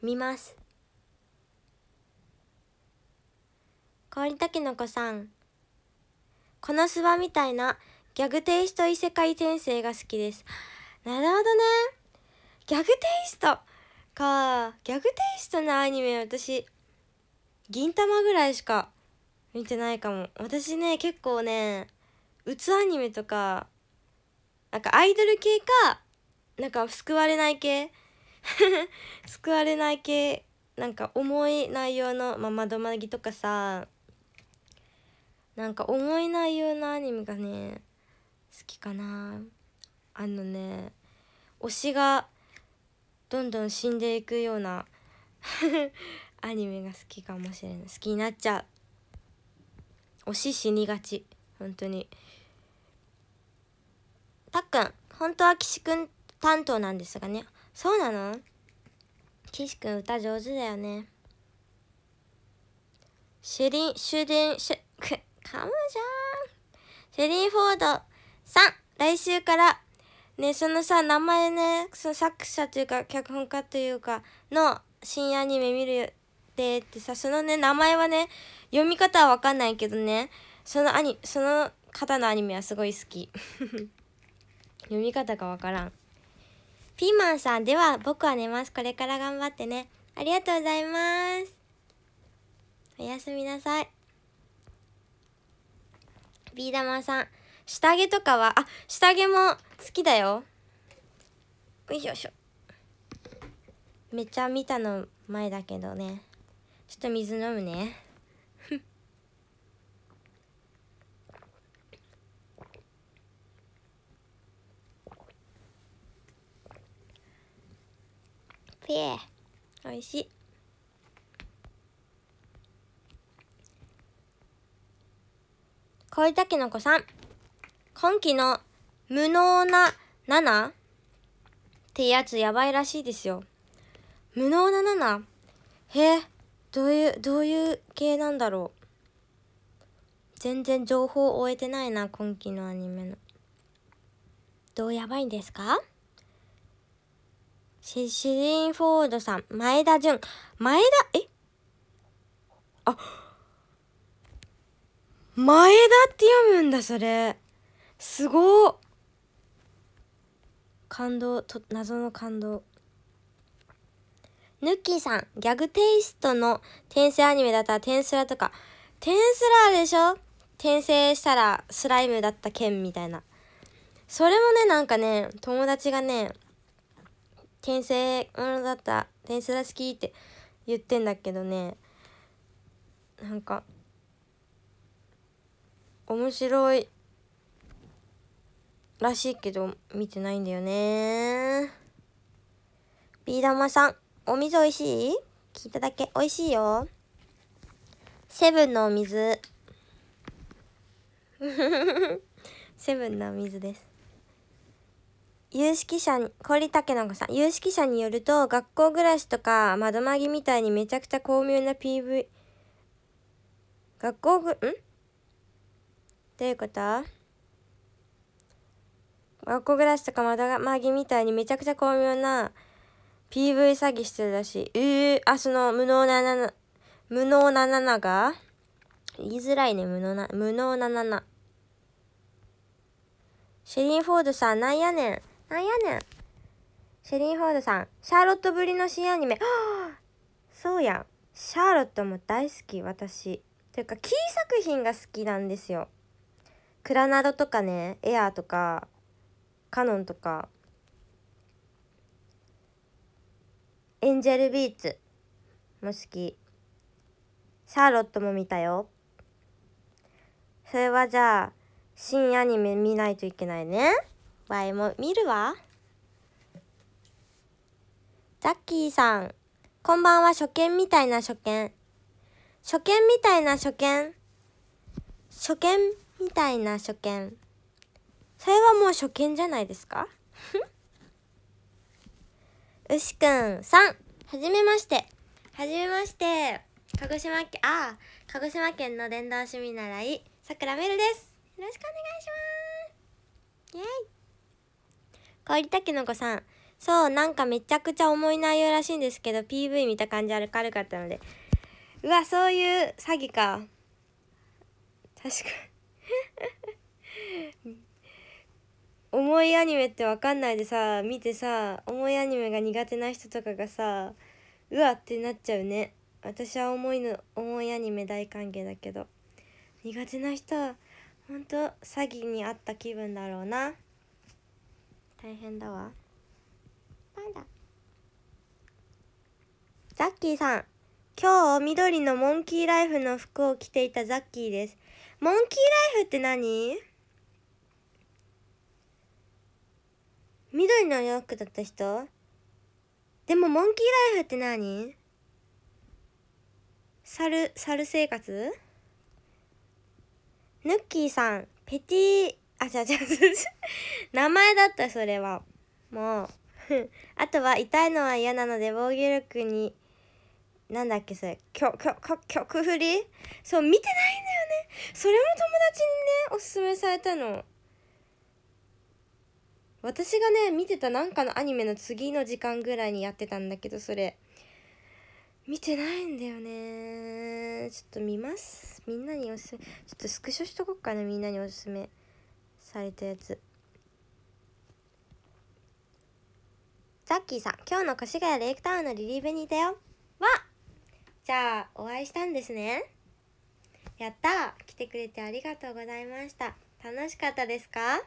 S1: う。見ます。氷たけのこさん。このスバみたいなギャグテイスト異世界転生が好きです。なるほどね。ギャグテイストか。ギャグテイストのアニメ私、銀玉ぐらいしか見てないかも。私ね、結構ね、うつアニメとか、なんかアイドル系か、なんか救われない系 救われない系なんか重い内容の、まあ、窓まぎとかさなんか重い内容のアニメがね好きかなあのね推しがどんどん死んでいくような アニメが好きかもしれない好きになっちゃう推し死にがち本当にたっくん本当は岸くん担当なんですがねそうなの岸くん歌上手だよねシュリンシュリンシュく噛むじゃんシュリンフォードさん来週からねそのさ名前ねその作者というか脚本家というかの新アニメ見るでってさそのね名前はね読み方は分かんないけどねそのアニその方のアニメはすごい好き 読み方が分からんピーマンさん、では僕は寝ます。これから頑張ってね。ありがとうございます。おやすみなさい。ビー玉さん、下着とかは、あ、下着も好きだよ。よいしょしょ。めっちゃ見たの前だけどね。ちょっと水飲むね。フェおいしい小板きのこさん今期の無能な7ってやつやばいらしいですよ無能な7へえどういうどういう系なんだろう全然情報を終えてないな今期のアニメのどうやばいんですかシリン・フォードさん、前田純、前田、えあ、前田って読むんだ、それ。すご感動と、謎の感動。ぬっきーさん、ギャグテイストの転生アニメだったら転スラとか、転スラでしょ転生したらスライムだった剣みたいな。それもね、なんかね、友達がね、転生うんだった転生が好きって言ってんだけどねなんか面白いらしいけど見てないんだよねビー玉さんお水おいしい聞いただけおいしいよセブンのお水 セブンのお水です有識者、氷竹の子さん、有識者によると、学校暮らしとか、窓まぎみたいにめちゃくちゃ巧妙な PV、学校ぐ、んどういうこと学校暮らしとか窓まぎみたいにめちゃくちゃ巧妙な PV 詐欺してるらしい。えー、あ、その無能なな、無能ななが言いづらいね、無能な、無能なな。シェリン・フォードさん、なんやねん。なんやねん。シェリン・フォードさん、シャーロットぶりの新アニメ。あ、そうやん。シャーロットも大好き、私。というか、キー作品が好きなんですよ。クラナドとかね、エアーとか、カノンとか、エンジェルビーツも好き。シャーロットも見たよ。それはじゃあ、新アニメ見ないといけないね。わいも見るわ。ザッキーさん、こんばんは初見みたいな初見。初見みたいな初見。初見みたいな初見。それはもう初見じゃないですかうし くんさん、はじめまして。はじめまして。鹿児島県、あ鹿児島県の伝道趣味習い、さくらめるです。よろしくお願いします。イェイ氷おの子さん。そう、なんかめちゃくちゃ重い内容らしいんですけど、PV 見た感じ軽かったので。うわ、そういう詐欺か。確か 重いアニメってわかんないでさ、見てさ、重いアニメが苦手な人とかがさ、うわってなっちゃうね。私は重いの、重いアニメ大歓迎だけど。苦手な人は、ほんと詐欺にあった気分だろうな。大変だわパンダザッキーさん今日緑のモンキーライフの服を着ていたザッキーですモンキーライフって何緑の洋服だった人でもモンキーライフって何猿、猿生活ヌッキーさん、ペティあ、じゃじゃ名前だった、それは。もう。あとは、痛いのは嫌なので、防御力に、なんだっけ、それ、曲振りそう、見てないんだよね。それも友達にね、おすすめされたの。私がね、見てたなんかのアニメの次の時間ぐらいにやってたんだけど、それ。見てないんだよねちょっと見ますみんなにおすすめちょっとスクショしとこっかなみんなにおすすめされたやつザッキーさん今日の越谷レイクタウンのリリーベにいたよわじゃあお会いしたんですねやった来てくれてありがとうございました楽しかったですか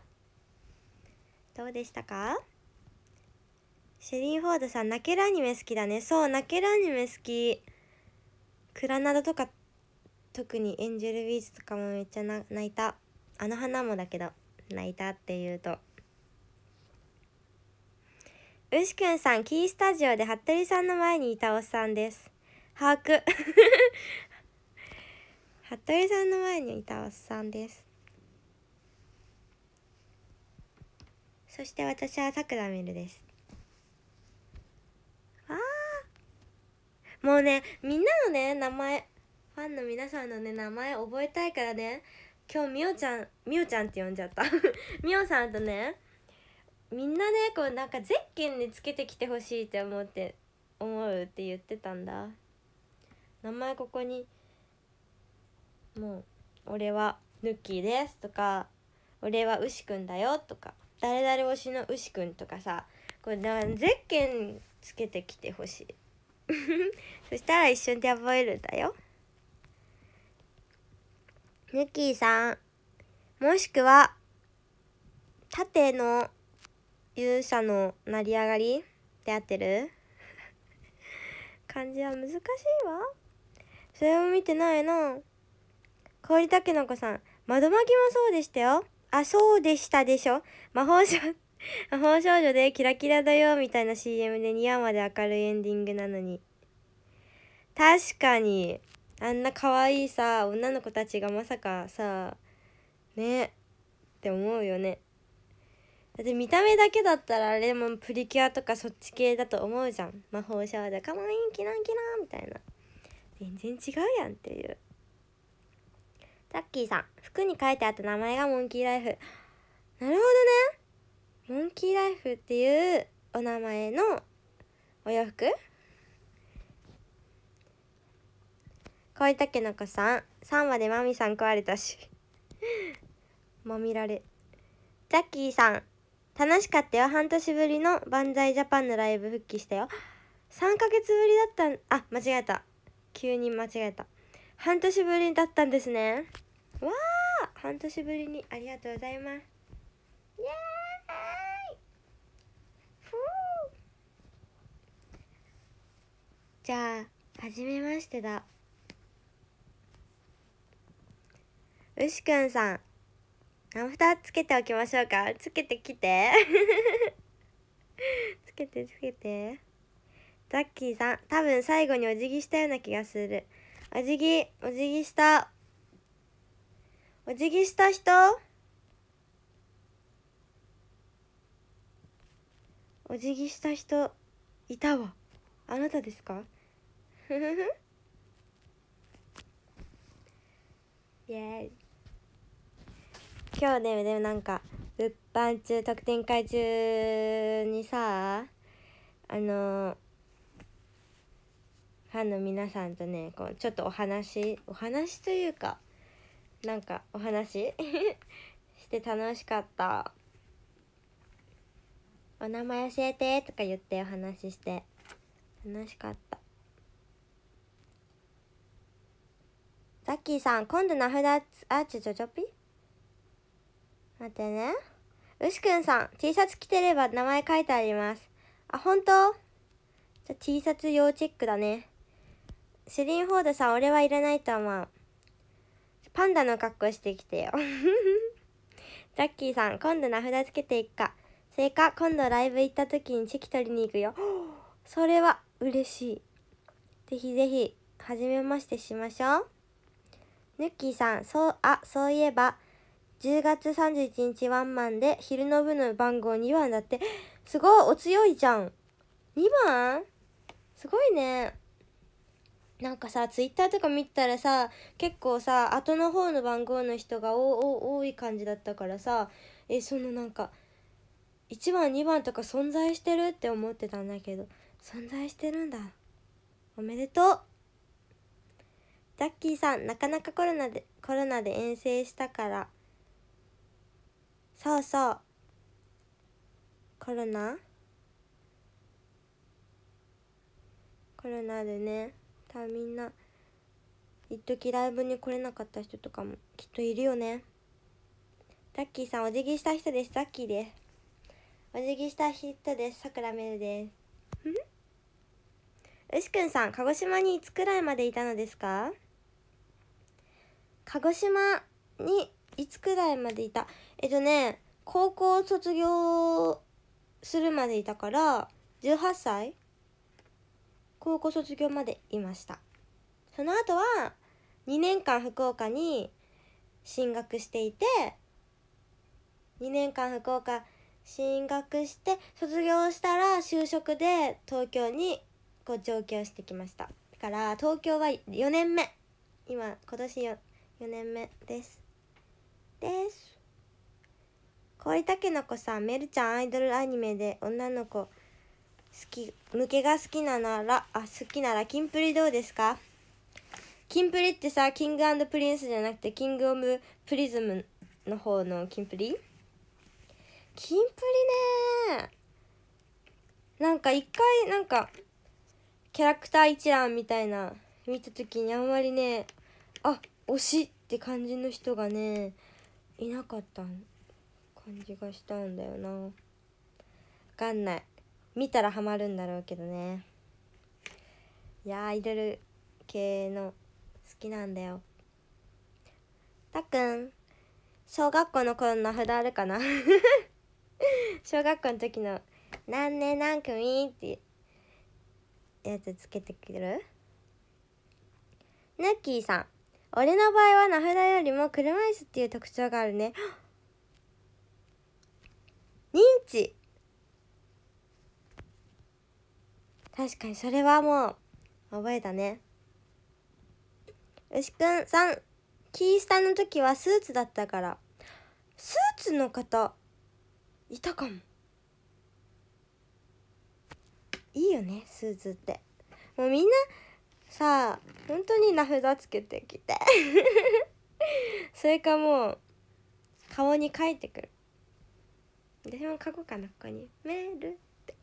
S1: どうでしたかシェリー・フォードさん、泣けるアニメ好きだね。そう、泣けるアニメ好き。クラナドとか、特にエンジェル・ビーズとかもめっちゃ泣いた。あの花もだけど。泣いたっていうとうしくんさんキースタジオで服部さんの前にいたおっさんです把握 服部さんの前にいたおっさんですそして私はさくらみるですわあもうねみんなのね名前ファンの皆さんのね名前覚えたいからね今日みおちゃんみおちゃんって呼んじゃった みおさんとねみんなねこうなんかゼッケンにつけてきてほしいって思って思うって言ってたんだ名前ここにもう「俺はヌッキーです」とか「俺は牛くんだよ」とか「誰々推しの牛くん」とかさこれだかゼッケンつけてきてほしい そしたら一緒に覚えるんだよぬきキーさん、もしくは、縦の勇者の成り上がりで合ってる漢字 は難しいわ。それも見てないな。氷たけの子さん、窓巻きもそうでしたよ。あ、そうでしたでしょ魔法少女 魔法少女でキラキラだよみたいな CM で2話まで明るいエンディングなのに。確かに。あんな可愛いさ女の子たちがまさかさねって思うよねだって見た目だけだったらあれもプリキュアとかそっち系だと思うじゃん魔法少女かわいいキランキランみたいな全然違うやんっていうタッキーさん服に書いてあった名前がモンキーライフなるほどねモンキーライフっていうお名前のお洋服小たけのこさん3話でまみさん食われたしま みられジャッキーさん楽しかったよ半年ぶりの万歳ジャパンのライブ復帰したよ3ヶ月ぶりだったあ間違えた急に間違えた半年ぶりだったんですねわあ半年ぶりにありがとうございますイエーイじゃあ初めましてだ牛くんさん。ナムタつけておきましょうか。つけてきて。つけてつけて。ザッキーさん。多分最後にお辞儀したような気がする。お辞儀、お辞儀した。お辞儀した人お辞儀した人、いたわ。あなたですかイエーイ。今日ねでもなんか物販中特典会中にさあのファンの皆さんとねこうちょっとお話お話というかなんかお話 して楽しかった「お名前教えて」とか言ってお話しして楽しかったザッキーさん今度名札あちょちょちょぴ待ってね。牛くんさん、T シャツ着てれば名前書いてあります。あ、本当じゃ、T シャツ用チェックだね。シリンフォードさん、俺はいらないと思う。パンダの格好してきてよ。ジャッキーさん、今度名札つけていくか。いか、今度ライブ行った時にチェキ取りに行くよ。それは嬉しい。ぜひぜひ、はじめましてしましょう。ヌッキーさん、そう、あ、そういえば、10月31日ワンマンで昼の部の番号2番だってすごいお強いじゃん2番すごいねなんかさツイッターとか見たらさ結構さ後の方の番号の人が多い感じだったからさえそのなんか1番2番とか存在してるって思ってたんだけど存在してるんだおめでとうザッキーさんなかなかコロナでコロナで遠征したからそうそうコロナコロナでねたみんな一時ライブに来れなかった人とかもきっといるよねザッキーさんお辞儀した人ですザッキーですお辞儀した人ですさくらめるですん牛くんさん鹿児島にいつくらいまでいたのですか鹿児島にいつくらいまでいたえっとね高校卒業するまでいたから18歳高校卒業までいましたその後は2年間福岡に進学していて2年間福岡進学して卒業したら就職で東京にこう上京してきましただから東京は4年目今今年 4, 4年目ですです恋たけのこさんメルちゃんアイドルアニメで女の子好き向けが好きなならあ好きならキンプリどうですかキンプリってさキングプリンスじゃなくてキングオブプリズムの方のキンプリキンプリねなんか一回なんかキャラクター一覧みたいな見た時にあんまりねあ推しって感じの人がねいなかった感じがしたんだよな分かんない見たらハマるんだろうけどねいやアイドル系の好きなんだよたっくん小学校の頃の名札あるかな 小学校の時の「何年何組?」ってやつつけてくるヌッキーさん俺の場合は名札よりも車椅子っていう特徴があるね 認知確かにそれはもう覚えたね牛くんさんキースタの時はスーツだったからスーツの方いたかもいいよねスーツってもうみんなさあ本当に名札つけてきて それかもう顔に書いてくる私も書こうかなここにメールって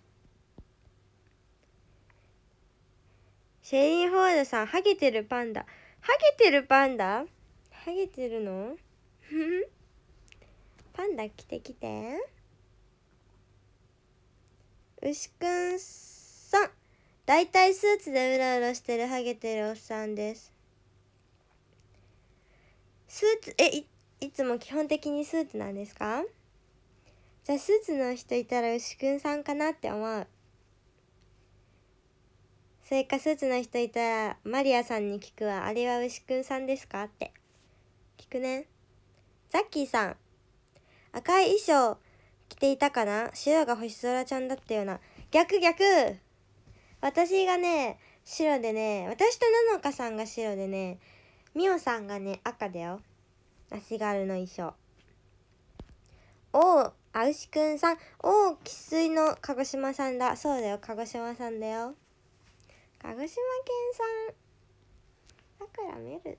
S1: シェリー・ホールさんハゲてるパンダハゲてるパンダハゲてるのパンダ来て来て牛くんさん大体スーツでうろうろしてるハゲてるおっさんですスーツえいいつも基本的にスーツなんですかじゃあスーツの人いたら牛くんさんかなって思うそれかスーツの人いたらマリアさんに聞くわあれは牛くんさんですかって聞くねザッキーさん赤い衣装着ていたかな白が星空ちゃんだったような逆逆私がね白でね私と菜々花さんが白でねみおさんがね赤だよ足軽の衣装おうあうしくんさんおう生粋の鹿児島さんだそうだよ鹿児島さんだよ鹿児島県さんさくらめる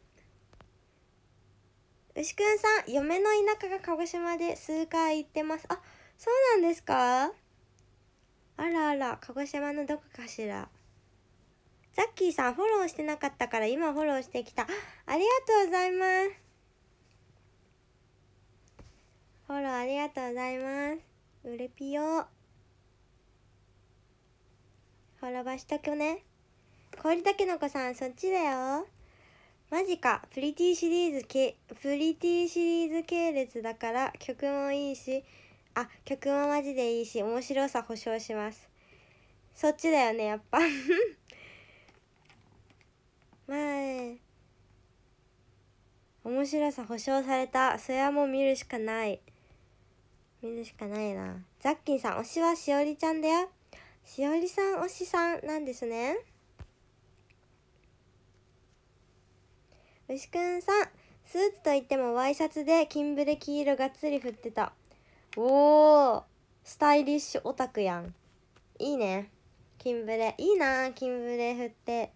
S1: 牛くんさん嫁の田舎が鹿児島で数回行ってますあそうなんですかあらあら、鹿児島のどこかしら。ザッキーさん、フォローしてなかったから今フォローしてきた。ありがとうございます。フォローありがとうございます。うれぴよ。フォロバしとくね。氷たけのこさん、そっちだよ。マジか。プリティシリーズ系、プリティシリーズ系列だから曲もいいし、あ曲はマジでいいし面白さ保証しますそっちだよねやっぱ まあ、面白さ保証されたそれはもう見るしかない見るしかないなザッキンさん推しはしおりちゃんだよしおりさん推しさんなんですね牛くんさんスーツといってもワイシャツで金ブレ黄色がっつり振ってたおおスタイリッシュオタクやんいいね金ブレいいな金ブレ振って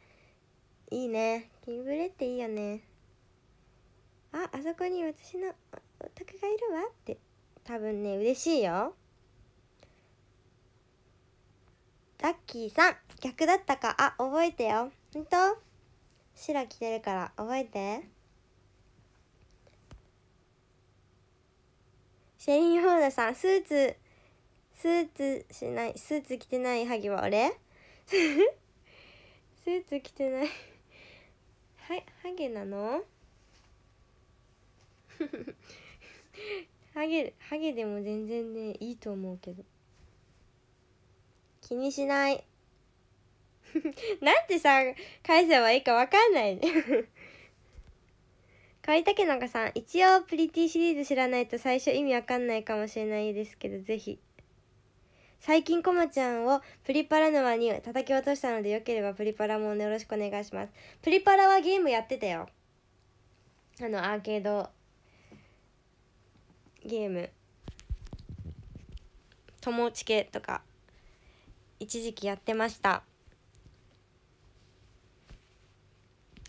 S1: いいね金ブレっていいよねああそこに私のオタクがいるわって多分ね嬉しいよラッキーさん逆だったかあ覚えてよほんと白着てるから覚えて。シェリン・フォーさん、スーツ、スーツしない、スーツ着てないハゲは俺 スーツ着てないは、ハゲなの ハゲ、ハゲでも全然ね、いいと思うけど。気にしない。なんてさ、返せばいいかわかんないね川合竹中さん一応プリティシリーズ知らないと最初意味わかんないかもしれないですけどぜひ最近コマちゃんをプリパラ沼に叩き落としたのでよければプリパラもよろしくお願いしますプリパラはゲームやってたよあのアーケードゲーム友チケとか一時期やってました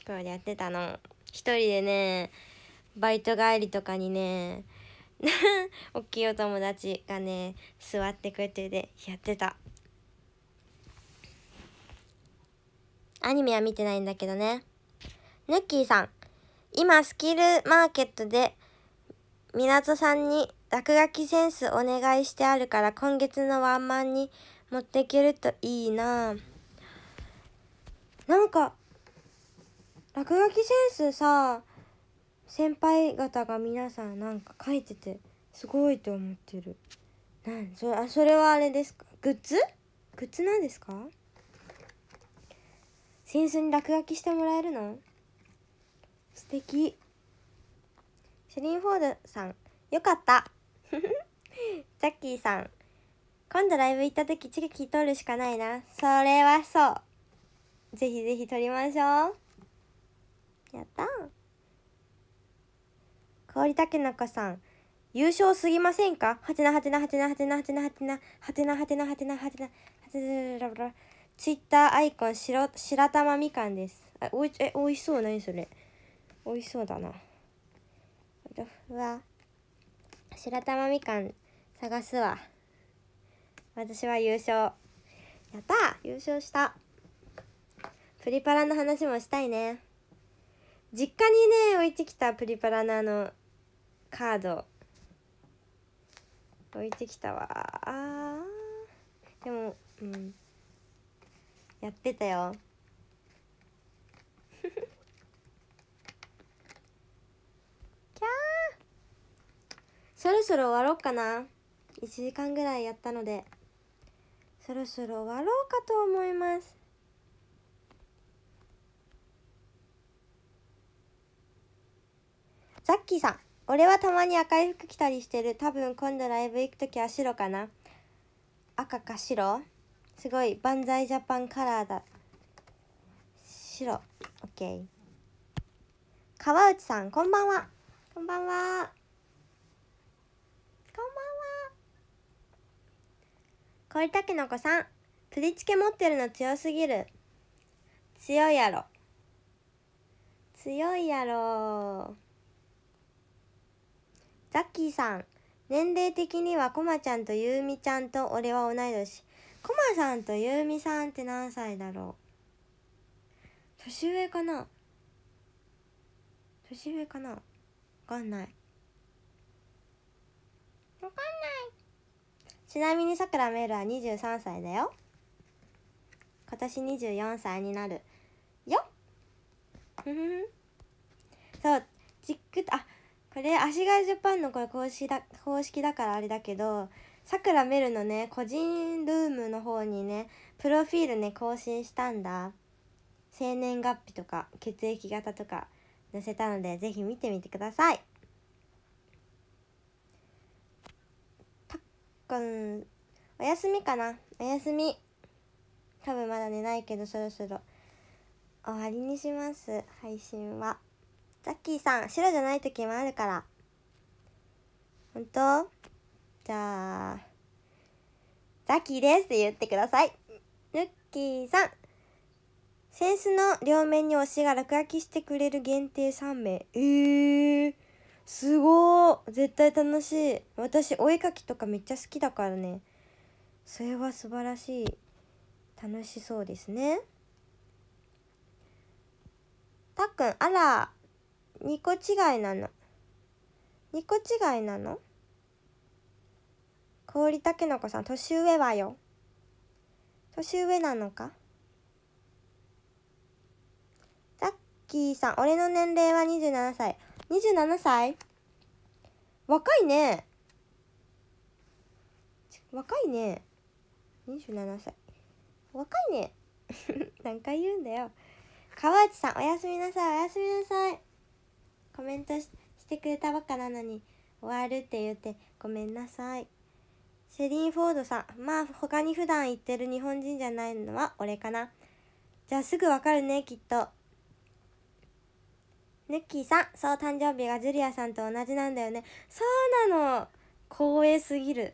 S1: これやってたの一人でねバイト帰りとかにね 大きいお友達がね座ってくれてでやってたアニメは見てないんだけどねヌッキーさん今スキルマーケットで港さんに落書きセンスお願いしてあるから今月のワンマンに持っていけるといいななんか落書きセンスさ先輩方が皆さんなんか書いててすごいと思ってるなんそれあそれはあれですかグッズグッズなんですかセンスに落書きしてもらえるの素敵シェリン・フォードさんよかったジャ ッキーさん今度ライブ行った時チェキ撮るしかないなそれはそうぜひぜひ撮りましょうやった香りたけなかさん優勝すぎませんかはてなはてなはてなはてなはてなはてなはてなはてなはてなはてなはてなツイッターアイコン白白玉みかんですあおいえ美味しそう何それ美味しそうだなふわ白玉みかん探すわ私は優勝やった優勝したプリパラの話もしたいね実家にね置いてきたプリパラのあのカード置いてきたわあでもうんやってたよ キャーそろそろ終わろうかな1時間ぐらいやったのでそろそろ終わろうかと思いますザッキーさん。俺はたまに赤い服着たりしてる。多分今度ライブ行く時は白かな。赤か白すごい。バンザイジャパンカラーだ。白。オッケー。川内さん、こんばんは。こんばんは。こんばんは。小りたけのこさん。取り付け持ってるの強すぎる。強いやろ。強いやろ。ザッキーさん。年齢的にはコマちゃんとゆうみちゃんと俺は同い年。コマさんとゆうみさんって何歳だろう年上かな年上かなわかんない。わかんない。ちなみにさくらめーるは23歳だよ。今年24歳になる。よっそう、じっく、あ、これ足がジャパンのこれ公式だ公式だからあれだけどさくらめるのね個人ルームの方にねプロフィールね更新したんだ生年月日とか血液型とか載せたのでぜひ見てみてくださいたっくんお休みかなお休み多分まだ寝ないけどそろそろ終わりにします配信は。ザッキーさん、白じゃない時もあるから。ほんとじゃあ、ザッキーですって言ってください。ルッキーさん、扇子の両面に推しが落書きしてくれる限定3名。えー、すごー絶対楽しい。私、お絵かきとかめっちゃ好きだからね。それは素晴らしい。楽しそうですね。たっくん、あら、二個違いなの二個違いなの氷たけのこさん年上はよ年上なのかザッキーさん俺の年齢は27歳27歳若いね若いね27歳若いね何回 言うんだよ川内さんおやすみなさいおやすみなさいコメントしてくれたばっかなのに終わるって言ってごめんなさいシェリー・フォードさんまあ他に普段行ってる日本人じゃないのは俺かなじゃあすぐわかるねきっとヌッキーさんそう誕生日がジュリアさんと同じなんだよねそうなの光栄すぎる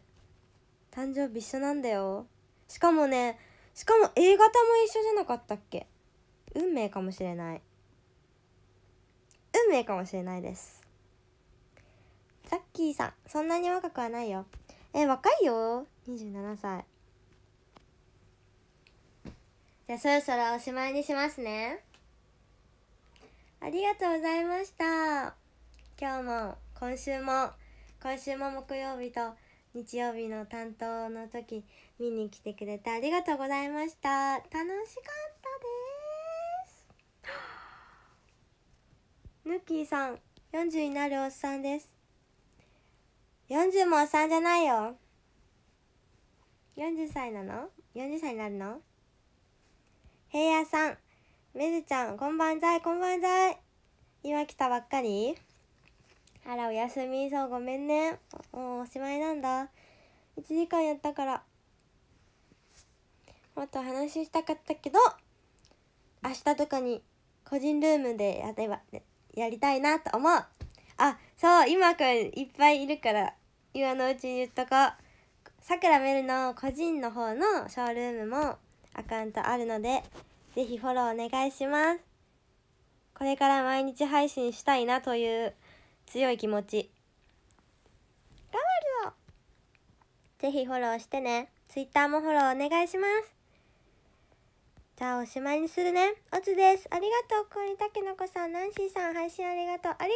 S1: 誕生日一緒なんだよしかもねしかも A 型も一緒じゃなかったっけ運命かもしれない運命かもしれないですザッキーさんそんなに若くはないよえ若いよ27歳じゃあそろそろおしまいにしますねありがとうございました今日も今週も今週も木曜日と日曜日の担当の時見に来てくれてありがとうございました楽しかったですヌッーさん、40になるおっさんです。40もおっさんじゃないよ。40歳なの ?40 歳になるの平野さん、めずちゃん、こんばんざい、こんばんざい。今来たばっかりあら、おやすみ。そう、ごめんね。もうおしまいなんだ。1時間やったから。もっと話したかったけど、明日とかに個人ルームでやれば、ね、やりたいなと思うあそう今くんいっぱいいるから今のうちに言っとこうさくらめるの個人の方のショールームもアカウントあるので是非フォローお願いしますこれから毎日配信したいなという強い気持ち頑張るぞ是非フォローしてね Twitter もフォローお願いしますじゃあおしまいにするね。おつです。ありがとう。こりたけのこさん、ナンシーさん、配信ありがとう。あり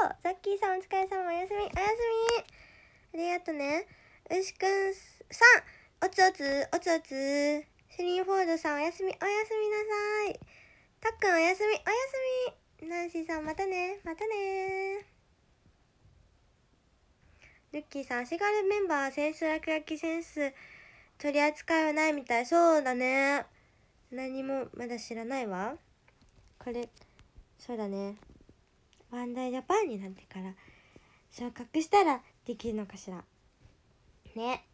S1: がとう。ザッキーさん、お疲れ様。おやすみ。おやすみ。ありがとうね。うしくんさん、おつおつ、おつおつ。シリンフォードさん、おやすみ。おやすみなさい。たっくん、おやすみ。おやすみ。ナンシーさん、またね。またねルッキーさん、足軽メンバー、センス落書きセンス、取り扱いはないみたい。そうだね。何もまだ知らないわこれそうだねワンダイジャパンになってから昇格したらできるのかしらね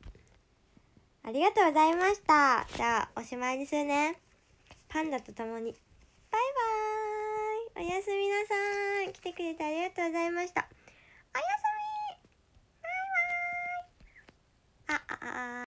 S1: ありがとうございましたじゃあおしまいにするねパンダと共にバイバーイおやすみなさい来てくれてありがとうございましたおやすみバイバーイあああ